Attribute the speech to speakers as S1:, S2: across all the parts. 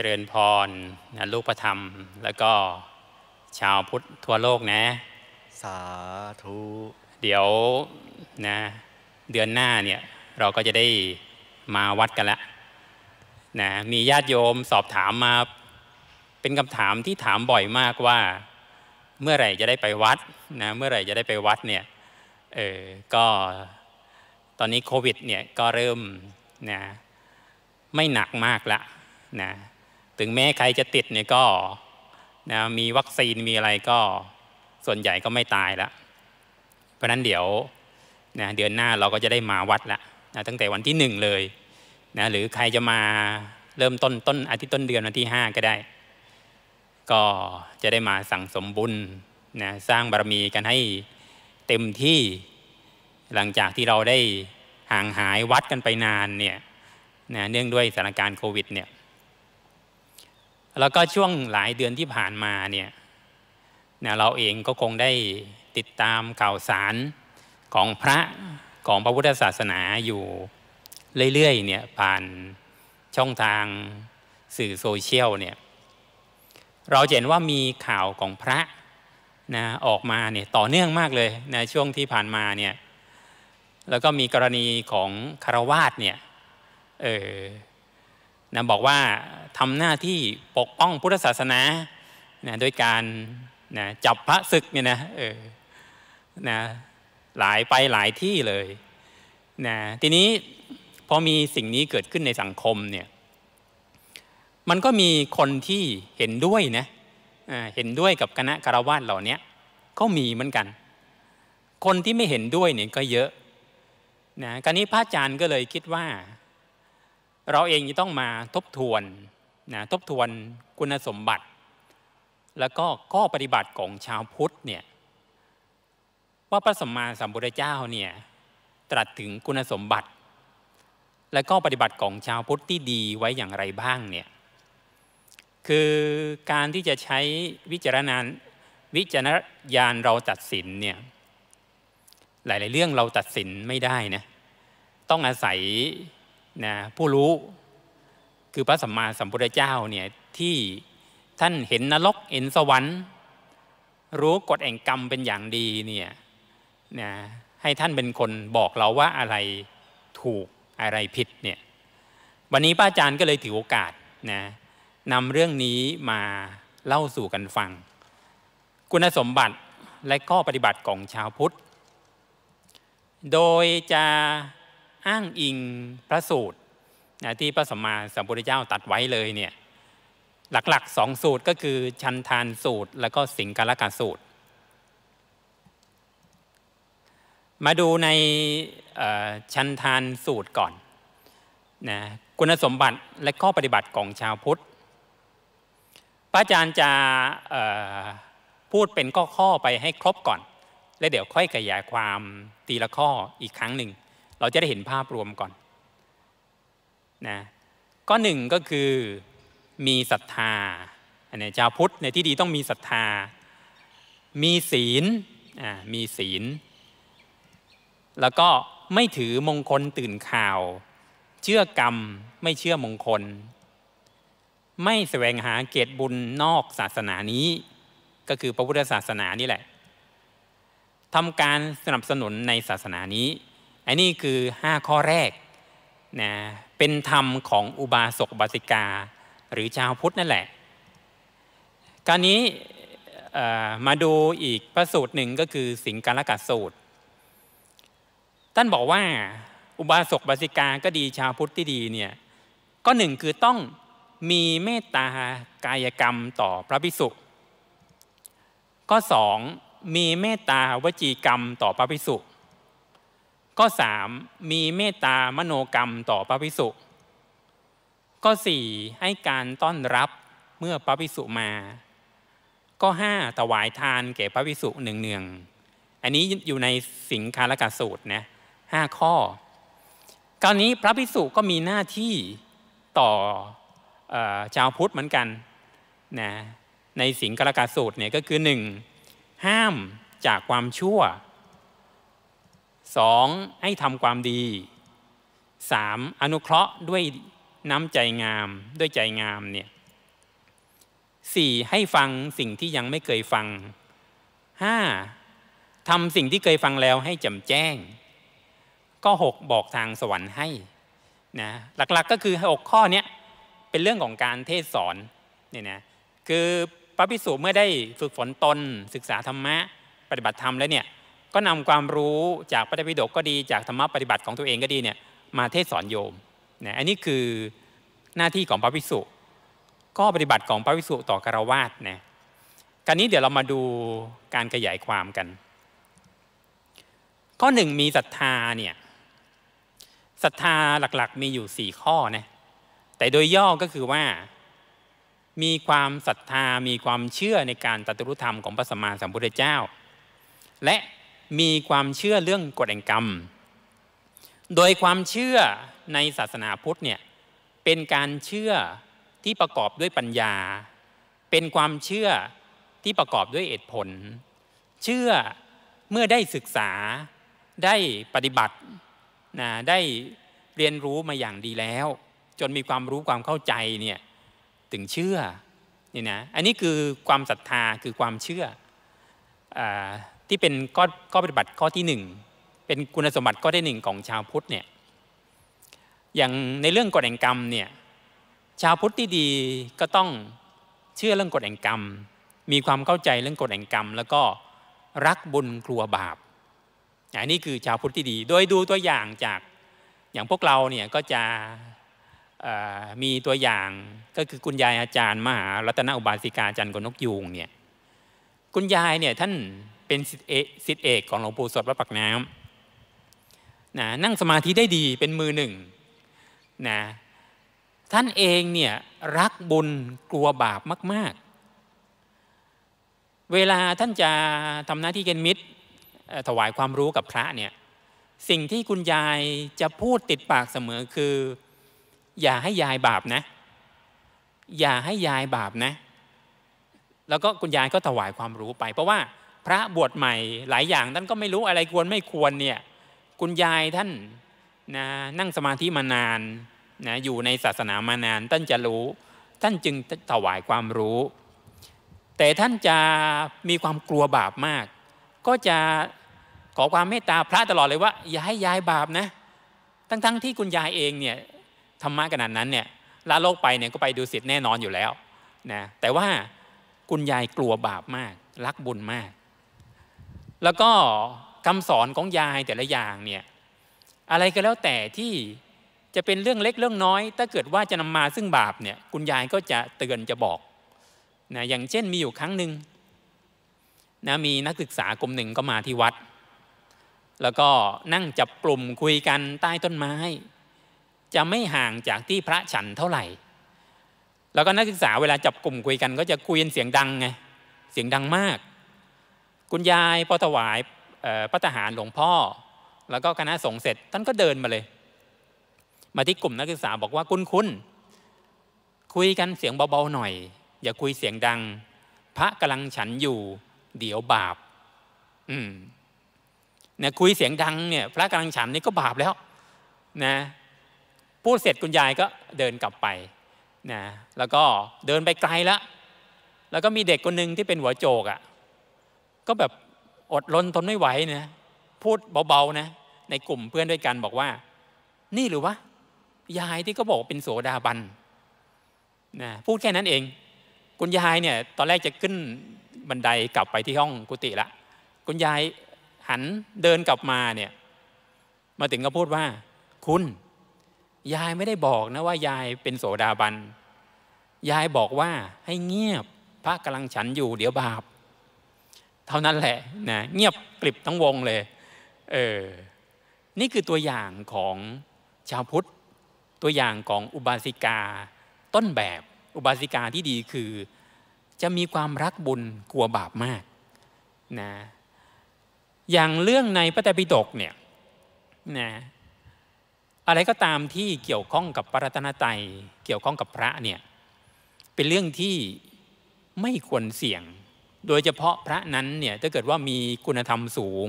S1: จริญพรนะลูกประธรรม แล้วก็ชาวพุทธทั่วโลกนะ สาธุ เดี๋ยวนะ เดือนหน้าเนี่ย เราก็จะได้มาวัดกันละนะมีญาติโยมสอบถามมา เป็นคำถามที่ถามบ่อยมากว่า เมื่อไหร่จะได้ไปวัดนะเมื่อไหร่จะได้ไปวัดเนี่ย เออก็ตอนนี้โควิด เนี่ยก็เริ่มนะไม่หนักมากละนะถึงแม้ใครจะติดเนี่ยก็นะมีวัคซีนมีอะไรก็ส่วนใหญ่ก็ไม่ตายละเพราะนั้นเดี๋ยวนะเดือนหน้าเราก็จะได้มาวัดละนะตั้งแต่วันที่หนึ่งเลยนะหรือใครจะมาเริ่มต้นต้นอาทิตย์ต้นเดือนวันที่ห้าก็ได้ ก็จะได้มาสั่งสมบุญนะสร้างบารมีกันให้เต็มที่หลังจากที่เราได้ห่างหายวัดกันไปนานเนี่ยนะเนื่องด้วยสถานการณ์โควิดเนี่ยแล้วก็ช่วงหลายเดือนที่ผ่านมาเนี่ยนเราเองก็คงได้ติดตามข่าวสารของพระของพระพุทธศาสนาอยู่ เรื่อยๆเนี่ยผ่านช่องทางสื่อโซเชียลเนี่ย เราเห็นว่ามีข่าวของพระนะออกมาเนี่ยต่อเนื่องมากเลย ในะช่วงที่ผ่านมาเนี่ย แล้วก็มีกรณีของคารวาสเนี่ย เออนะบอกว่าทำหน้าที่ปกป้องพุทธศาสนานะโดยการนะจับพระศึกเนี่ยนะเออนะหลายไปหลายที่เลย นะทีนี้พอมีสิ่งนี้เกิดขึ้นในสังคมเนี่ย มันก็มีคนที่เห็นด้วยนะเห็นด้วยกับคณะคารวาสเหล่านี้ก็มีเหมือนกัน คนที่ไม่เห็นด้วยเนี่ยก็เยอะนะการนี้พระอาจารย์ก็เลยคิดว่าเราเองจะต้องมาทบทวนนะทบทวนคุณสมบัติ แล้วก็ข้อปฏิบัติของชาวพุทธเนี่ยว่าพระสัมมาสัมพุทธเจ้าเนี่ยตรัสถึงคุณสมบัติ และก็ปฏิบัติของชาวพุทธที่ดีไว้อย่างไรบ้างเนี่ยคือการที่จะใช้วิจารณานวิจารณญาณเราตัดสินเนี่ยหลาย ๆ เรื่องเราตัดสินไม่ได้นะต้องอาศัยนะผู้รู้คือพระสัมมาสัมพุทธเจ้าเนี่ยที่ท่านเห็นนรกเห็นสวรรค์ รู้กฎแห่งกรรมเป็นอย่างดีเนี่ยนะให้ท่านเป็นคนบอกเราว่าอะไรถูกอะไรผิดเนี่ยวันนี้ป้าอาจารย์ก็เลยถือโอกาสนะนำเรื่องนี้มาเล่าสู่กันฟัง คุณสมบัติและข้อปฏิบัติของชาวพุทธ โดยจะอ้างอิงพระสูตรนะที่พระสัมมาสัมพุทธเจ้าตัดไว้เลยเนี่ยหลัก ๆสองสูตรก็คือชันทานสูตรแล้วก็สิงคลกาสูตร มาดูในชันทานสูตรก่อนนะคุณสมบัติและข้อปฏิบัติของชาวพุทธพระอาจารย์จะพูดเป็นข้อๆไปให้ครบก่อน และเดี๋ยวค่อยขยายความตีละข้ออีกครั้งหนึ่งเราจะได้เห็นภาพรวมก่อนนะ ก็หนึ่งก็คือมีศรัทธาอันนี้ชาวพุทธในที่ดีต้องมีศรัทธา มีศีล อ่า มีศีล แล้วก็ไม่ถือมงคลตื่นข่าว เชื่อกรรม ไม่เชื่อมงคล ไม่แสวงหาเกตบุญนอกศาสนานี้ ก็คือพระพุทธศาสนานี่แหละ ทำการสนับสนุนในศาสนานี้อันนี้คือ 5 ข้อแรกนะเป็นธรรมของอุบาสกบาสิกาหรือชาวพุทธนั่นแหละ การนี้มาดูอีกพระสูตรหนึ่งก็คือสิงการกัดสูตร ท่านบอกว่าอุบาสกบาสิกาก็ดีชาวพุทธที่ดีเนี่ยก็หนึ่งคือต้องมีเมตตากายกรรมต่อพระภิกษุก็สองมีเมตตาวจีกรรมต่อพระภิกษุก็สามมีเมตตามโนกรรมต่อพระภิกษุก็สี่ให้การต้อนรับเมื่อพระภิกษุมาก็ห้าถวายทานแก่พระภิกษุหนึ่งเนืองอันนี้อยู่ในสิงคารกะสูตรนะห้าข้อคราวนี้พระภิกษุก็มีหน้าที่ต่ออชาวพุทธเหมือนกันนะในสิงครกาสูตรเนี่ยก็คือหนึ่งห้ามจากความชั่ว 2. ให้ทำความดี 3. อนุเคราะห์ด้วยน้ำใจงามด้วยใจงามเนี่ย 4. ให้ฟังสิ่งที่ยังไม่เคยฟัง 5. ทำสิ่งที่เคยฟังแล้วให้จำแจ้ง ก็ 6 บอกทางสวรรค์ให้นะหลักๆก็คือ6ข้อนี้เป็นเรื่องของการเทศสอนเนี่ยนะคือพระพิสุเมื่อได้ฝึกฝนตนศึกษาธรรมะปฏิบัติธรรมแล้วเนี่ยก็นำความรู้จากพระไตรปิฎกก็ดีจากธรรมะปฏิบัติของตัวเองก็ดีเนี่ยมาเทศสอนโยมนะอันนี้คือหน้าที่ของพระภิกษุก็ปฏิบัติของพระภิกษุต่อคารวาสนะการนี้เดี๋ยวเรามาดูการขยายความกัน ข้อหนึ่งมีศรัทธาเนี่ยศรัทธาหลักๆ มีอยู่สี่ข้อนะแต่โดยย่อก็คือว่า มีความศรัทธามีความเชื่อในการตรัสรู้ธรรมของพระสัมมาสัมพุทธเจ้าและมีความเชื่อเรื่องกฎแห่งกรรม โดยความเชื่อในศาสนาพุทธเนี่ยเป็นการเชื่อที่ประกอบด้วยปัญญา เป็นความเชื่อที่ประกอบด้วยเหตุผล เชื่อเมื่อได้ศึกษาได้ปฏิบัตินะได้เรียนรู้มาอย่างดีแล้ว จนมีความรู้ความเข้าใจเนี่ยถึงเชื่อนี่นะ อันนี้คือความศรัทธาคือความเชื่ออที่เป็นข้อข้อปฏิบัติข้อที่หนึ่งเป็นคุณสมบัติข้อที่หนึ่งของชาวพุทธเนี่ยอย่างในเรื่องกฎแห่งกรรมเนี่ยชาวพุทธที่ดีก็ต้องเชื่อเรื่องกฎแห่งกรรม มีความเข้าใจเรื่องกฎแห่งกรรม แล้วก็รักบุญกลัวบาปอันนี้คือชาวพุทธที่ดี โดยดูตัวอย่างจากอย่างพวกเราเนี่ยก็จะมีตัวอย่างก็คือคุณยายอาจารย์มหารัตนอุบาสิกาอาจารย์กนกยูงเนี่ยคุณยายเนี่ยท่านเป็นสิทธิเอกของหลวงปู่สดวัดปักน้ำนะนั่งสมาธิได้ดีเป็นมือหนึ่งนะท่านเองเนี่ยรักบุญกลัวบาปมาก ๆ เวลาท่านจะทำหน้าที่เณฑ์มิตรถวายความรู้กับพระเนี่ยสิ่งที่คุณยายจะพูดติดปากเสมอคือ อย่าให้ยายบาปนะ อย่าให้ยายบาปนะแล้วก็คุณยายก็ถวายความรู้ไปเพราะว่าพระบวชใหม่หลายอย่าง ท่านก็ไม่รู้อะไรควรไม่ควรเนี่ยคุณยายท่านนะนั่งสมาธิมานานนะอยู่ในศาสนามานานท่านจะรู้ท่านจึง ถวายความรู้ แต่ท่านจะมีความกลัวบาปมาก ก็จะขอความเมตตาพระตลอดเลยว่า อย่าให้ยายบาปนะทั้งๆทที่คุณยายเองเนี่ยธรรมะขนาดนั้นเนี่ยละโลกไปเนี่ยก็ไปดูสิทธิ์แน่นอนอยู่แล้วนะแต่ว่าคุณยายกลัวบาปมาก รักบุญมากแล้วก็คำสอนของยายแต่ละอย่างเนี่ยอะไรก็แล้วแต่ที่จะเป็นเรื่องเล็กเรื่องน้อย ถ้าเกิดว่าจะนำมาซึ่งบาปเนี่ยคุณยายก็จะเตือนจะบอกนะอย่างเช่นมีอยู่ครั้งหนึ่งนะมีนักศึกษากลุ่มหนึ่งก็มาที่วัด แล้วก็นั่งจับกลุ่มคุยกันใต้ต้นไม้ จะไม่ห่างจากที่พระฉันเท่าไหร่ แล้วก็นักศึกษาเวลาจับกลุ่มคุยกันก็จะคุยเสียงดังไงเสียงดังมากคุณยายพอถวายพระทหารหลวงพ่อ แล้วก็คณะสงฆ์เสร็จ ท่านก็เดินมาเลย มาที่กลุ่มนักศึกษาบอกว่าคุณคุณคุยกันเสียงเบาๆหน่อย อย่าคุยเสียงดัง พระกำลังฉันอยู่ เดี๋ยวบาป อืมเนี่ยคุยเสียงดังเนี่ยพระกำลังฉันนี่ก็บาปแล้ว นะ พูดเสร็จคุณยายก็เดินกลับไป นะ แล้วก็เดินไปไกลแล้วแล้วก็มีเด็กคนหนึ่งที่เป็นหัวโจกอะ่ะก็แบบอดรนทนไม่ไหวเนี่ย พูดเบาๆนะในกลุ่มเพื่อนด้วยกันบอกว่า นี่หรือวะยายที่ก็บอกเป็นโสดาบันนะพูดแค่นั้นเอง คุณยายเนี่ย ตอนแรกจะขึ้นบันไดกลับไปที่ห้องกุฏิละ คุณยายหันเดินกลับมาเนี่ย มาถึงก็พูดว่า คุณ ยายไม่ได้บอกนะว่ายายเป็นโสดาบัน ยายบอกว่าให้เงียบพระกำลังฉันอยู่เดี๋ยวบาปเท่านั้นแหละนะเงียบกลิบทั้งวงเลยเออนี่คือตัวอย่างของชาวพุทธ ตัวอย่างของอุบาสิกา ต้นแบบอุบาสิกาที่ดีคือ จะมีความรักบุญกลัวบาปมากนะอย่างเรื่องในพระไตรปิฎกเนี่ยนะอะไรก็ตามที่เกี่ยวข้องกับปรัตนไตยเกี่ยวข้องกับพระเนี่ยเป็นเรื่องที่ไม่ควรเสี่ยงโดยเฉพาะพระนั้นเนี่ยถ้าเกิดว่ามีคุณธรรมสูง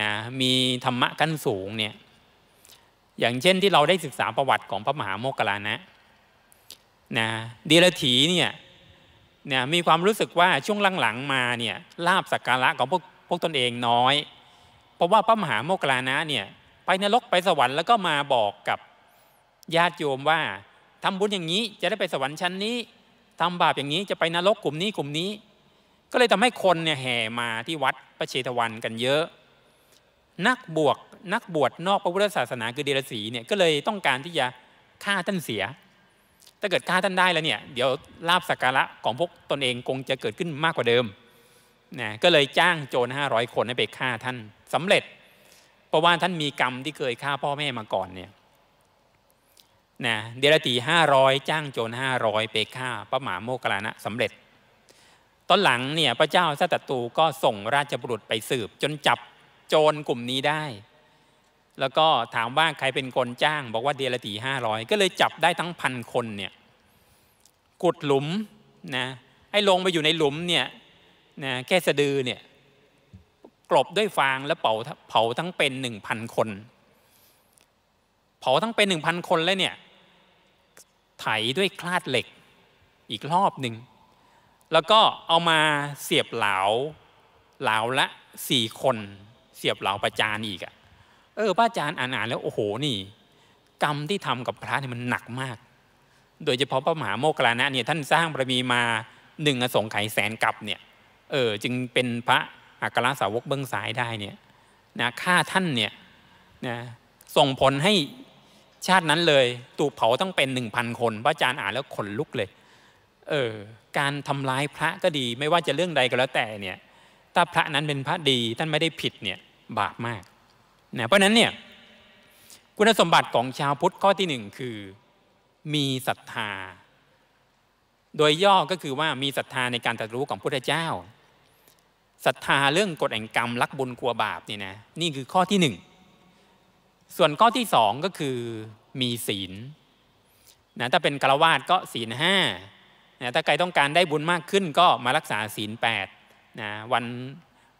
S1: นะมีธรรมะขั้นสูงเนี่ยอย่างเช่นที่เราได้ศึกษาประวัติของพระมหาโมกขลานะนะเดลถีเนี่ยเนี่ยมีความรู้สึกว่าช่วงหลังๆมาเนี่ยลาบสักการะ ของพวกพวกตนเองน้อย เพราะว่าพระมหาโมกขลานะเนี่ยไปนรกไปสวรรค์แล้วก็มาบอกกับญาติโยมว่าทำบุญอย่างนี้จะได้ไปสวรรค์ชั้นนี้ ทำบาปอย่างนี้จะไปนรกกลุ่มนี้กลุ่มนี้ก็เลยทำให้คนเนี่ยแห่มาที่วัดพระเชตวันกันเยอะ นักบวกนักบวชนอกพระพุทธศาสนาคือเดรสีเนี่ยก็เลยต้องการที่จะฆ่าท่านเสีย ถ้าเกิดฆ่าท่านได้แล้วเนี่ยเดี๋ยวลาบสักการะของพวกตนเองคงจะเกิดขึ้นมากกว่าเดิมนะก็เลยจ้างโจรห้าร้อยคนให้ไปฆ่าท่านสำเร็จ เพราะว่าท่านมีกรรมที่เคยฆ่าพ่อแม่มาก่อนเนี่ยนะเดรสีห้าร้อยจ้างโจรห้าร้อยไปฆ่าพระหมาโมกขลานะสำเร็จตอนหลังเนี่ยพระเจ้าสัตตูก็ส่งราชบุรุษไปสืบ จนจับโจรกลุ่มนี้ได้ แล้วก็ถามว่าใครเป็นคนจ้างบอกว่าเดลตีห้าร้อยก็เลยจับได้ทั้งพันคนเนี่ยกุดหลุมนะให้ลงไปอยู่ในหลุมเนี่ยนะแค่สะดือเนี่ยกลบด้วยฟางแล้วเผาเผาทั้งเป็นหนึ่งพันคน เผาทั้งเป็นหนึ่งพันคนแล้วเนี่ยไถด้วยคลาดเหล็กอีกรอบหนึ่งแล้วก็เอามาเสียบเหลาเหลาละสี่คนเสียบเหลาประจานอีกอะ่ะ เออพระอาจารย์อ่านอ่านแล้วโอ้โหนี่ กรรมที่ทำกับพระเนี่ยมันหนักมาก โดยเฉพาะพระมหาโมคลานะ เนี่ยท่านสร้างบารมีมาหนึ่งอสงไขยแสนกับเนี่ยเออจึงเป็นพระอัครสาวกเบื้องสายได้เนี่ยนะฆ่าท่านเนี่ยนะส่งผลให้ชาตินั้นเลย ตูเผาต้องเป็นหนึ่งพันคน พระอาจารย์อ่านแล้วขนลุกเลยเออการทำร้ายพระก็ดี ไม่ว่าจะเรื่องใดก็แล้วแต่เนี่ยถ้าพระนั้นเป็นพระดีท่านไม่ได้ผิดเนี่ยบาปมากนะเพราะนั้นเนี่ยคุณสมบัติของชาวพุทธ ข้อที่หนึ่งคือ มีศรัทธา โดยย่อก็คือว่ามีศรัทธาในการตรัสรู้ของพระุทธเจ้าศรัทธาเรื่อง กฎแห่งกรรมรักบุญกลัวบาปนี่นะนี่คือข้อที่หนึ่งส่วนข้อที่สองก็คือ มีศีลนะถ้าเป็นกรวาดก็ศีลห้านะถ้าใครต้องการได้บุญมากขึ้นก็มารักษาศีลแปดนะวัน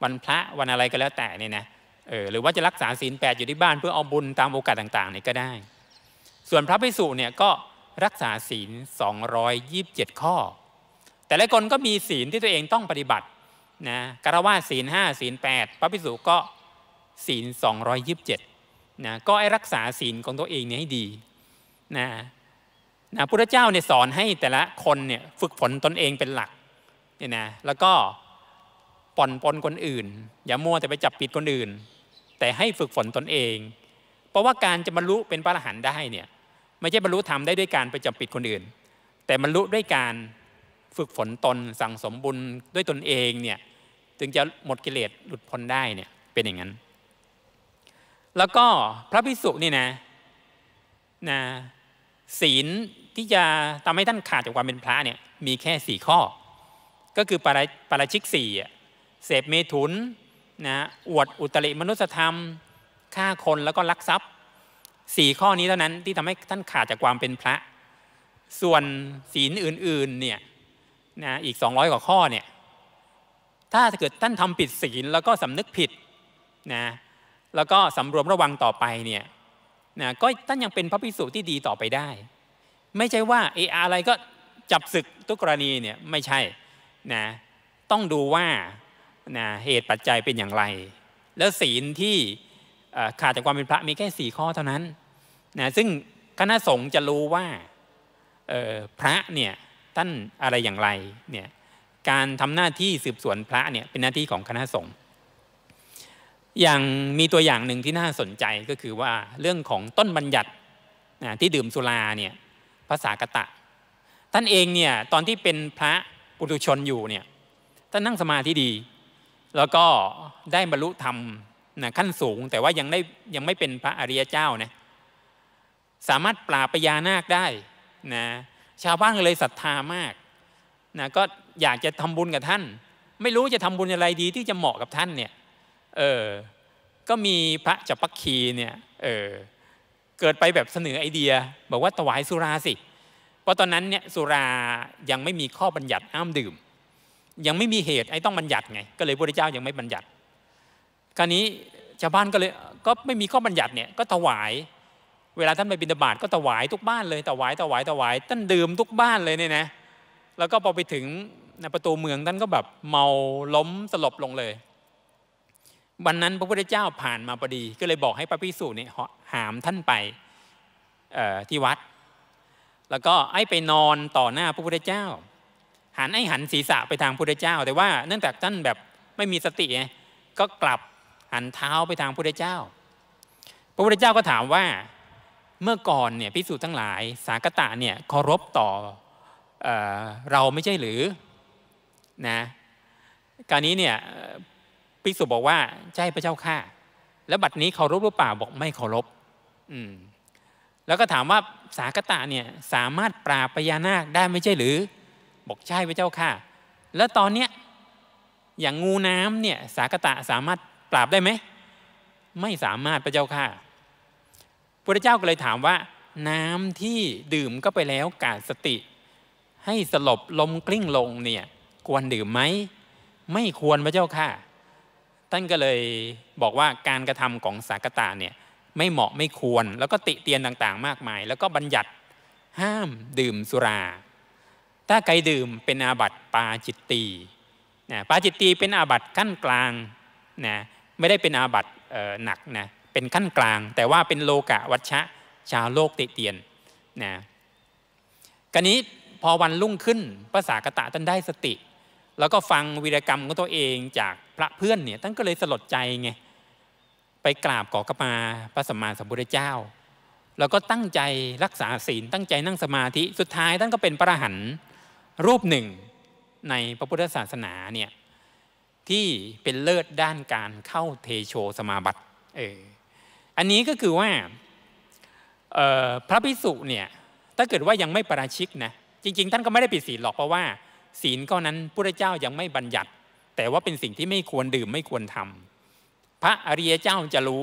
S1: วันพระวันอะไรก็แล้วแต่เนี่ยนะเออหรือว่าจะรักษาศีลแปดอยู่ที่บ้าน เพื่อเอาบุญตามโอกาสต่างๆเนี่ยก็ได้ ส่วนพระภิกษุเนี่ยก็รักษาศีล 227 ข้อ แต่ละคนก็มีศีลที่ตัวเองต้องปฏิบัตินะกระว่าศีล5ศีล8พระภิกษุก็ศีล 227นะก็ให้รักษาศีลของตัวเองนี่ให้ดีนะนะพุทธเจ้าเนี่ยสอนให้แต่ละคนเนี่ยฝึกฝนตนเองเป็นหลัก เนี่ยนะ แล้วก็ปอนปนคนอื่น อย่ามัวแต่ไปจับปิดคนอื่น แต่ให้ฝึกฝนตนเอง เพราะว่าการจะบรรลุเป็นพระอรหันต์ได้เนี่ย ไม่ใช่บรรลุธรรมได้ด้วยการไปจับปิดคนอื่น แต่บรรลุด้วยการฝึกฝนตนสั่งสมบุญด้วยตนเองเนี่ยจึงจะหมดกิเลสหลุดพ้นได้เนี่ย เป็นอย่างนั้น แล้วก็พระพิสุนี่นะนะศีลที่จะทำให้ท่านขาดจากความเป็นพระเนี่ยมีแค่สี่ข้อ ก็คือปราปราชิกสี่เสพเมถุนนะอวดอุตริมนุสธรรมฆ่าคนแล้วก็ลักทรัพย์สี่ข้อนี้เท่านั้นที่ทำให้ท่านขาดจากความเป็นพระ ส่วนศีลอื่นๆเนี่ยนะอีก 200 กว่าข้อเนี่ยถ้าเกิดท่านทำผิดศีลแล้วก็สำนึกผิดนะแล้วก็สำรวมระวังต่อไปเนี่ยนะก็ท่านยังเป็นพระภิกษุที่ดีต่อไปได้ ไม่ใช่ว่าเอออะไรก็จับศึกทุกกรณีเนี่ยไม่ใช่นะต้องดูว่านะเหตุปัจจัยเป็นอย่างไร แล้วศีลที่ขาดจากความเป็นพระมีแค่สี่ข้อเท่านั้นนะซึ่งคณะสงฆ์จะรู้ว่าพระเนี่ยท่านอะไรอย่างไรเนี่ยการทำหน้าที่สืบสวนพระเนี่ยเป็นหน้าที่ของคณะสงฆ์อย่างมีตัวอย่างหนึ่งที่น่าสนใจก็คือว่าเรื่องของต้นบัญญัติที่ดื่มสุราเนี่ยภาษากะตะท่านเองเนี่ยตอนที่เป็นพระปุถุชนอยู่เนี่ยท่านนั่งสมาธิดี แล้วก็ได้บรรลุธรรมนะขั้นสูง แต่ว่ายังได้ยังไม่เป็นพระอริยเจ้านะสามารถปราบปยานาคได้นะชาวบ้านเลยศรัทธามากนะก็อยากจะทำบุญกับท่าน ไม่รู้จะทำบุญอะไรดีที่จะเหมาะกับท่านเนี่ยเออก็มีพระจัปปักคี เนี่ย เออ เกิดไปแบบเสนอไอเดียบอกว่าถวายสุราสิ เพราะตอนนั้นเนี่ยสุรายังไม่มีข้อบัญญัติห้ามดื่ม ยังไม่มีเหตุไอ้ต้องบัญญัติไง ก็เลยพระเจ้ายังไม่บัญญัติ คราวนี้ชาวบ้านก็เลยก็ไม่มีข้อบัญญัติเนี่ย ก็ถวาย เวลาท่านไปบิณาบาดก็ถวายทุกบ้านเลยถวายถวายถวายท่านดื่มทุกบ้านเลยเนี่ยนะ แล้วก็พอไปถึงในประตูเมืองท่านก็แบบเมาล้มสลบลงเลยวันนั้นพระพุทธเจ้าผ่านมาพอดีก็เลยบอกให้พระพิสุเนี่ยหามท่านไปที่วัด แล้วก็ไอ้ไปนอนต่อหน้าพระพุทธเจ้า หันไอ้หันศีรษะไปทางพระพุทธเจ้า แต่ว่าเนื่องจากท่านแบบไม่มีสติไงก็กลับหันเท้าไปทางพระพุทธเจ้า พระพุทธเจ้าก็ถามว่าเมื่อก่อนเนี่ยพิสุทั้งหลาย สากตะเนี่ยเคารพต่อเอเราไม่ใช่หรือนะการนี้เนี่ยภิกษุบอกว่าใช่พระเจ้าข้าแล้วบัดนี้เคารพหรือเปล่าบอกไม่เคารพ อืมแล้วก็ถามว่าสากตะเนี่ยสามารถปราบพญานาคได้ไม่ใช่หรือ บอกใช่พระเจ้าค่ะ แล้วตอนเนี้ยอย่างงูน้ำเนี่ย สากตะสามารถปราบได้ไหม ไม่สามารถ พระเจ้าค่ะพระเจ้าก็เลยถามว่า น้ำที่ดื่มก็ไปแล้วกาดสติ ให้สลบลมกลิ้งลงเนี่ยควรดื่มไหม ไม่ควรพระเจ้าค่ะ่านก็เลยบอกว่าการกระทำของสากตะเนี่ยไม่เหมาะไม่ควรแล้วก็ติเตียนต่างๆ มากมาย แล้วก็บัญญัติห้ามดื่มสุรา ถ้าใครดื่มเป็นอาบัติปาจิตตีนะปาจิตตีเป็นอาบัติขั้นกลางนะไม่ได้เป็นอาบัติหนักนะเป็นขั้นกลาง แต่ว่าเป็นโลกะวัชชะชาวโลกติเตียนนะกรณีพอวันรุ่งขึ้นภาษากะตะท่านได้สติแล้วก็ฟังวีรกรรมของตัวเองจากพระเพื่อนเนี่ยท่านก็เลยสลดใจไงไปกราบขอกระมาพระสัมมาสัมพุทธเจ้า แล้วก็ตั้งใจรักษาศีลตั้งใจนั่งสมาธิสุดท้ายท่านก็เป็นพระหันรูปหนึ่งในพระพุทธศาสนาเนี่ยที่เป็นเลิศด้านการเข้าเทโชสมาบัติเอออันนี้ก็คือว่าพระพิสุเนี่ยถ้าเกิดว่ายังไม่ประชิกนะจริง ๆ ท่านก็ไม่ได้ปิดศีลหรอกเพราะว่าศีลก้อนั้นพระเจ้ายังไม่บัญญัติ แต่ว่าเป็นสิ่งที่ไม่ควรดื่มไม่ควรทำ พระอริยเจ้าจะรู้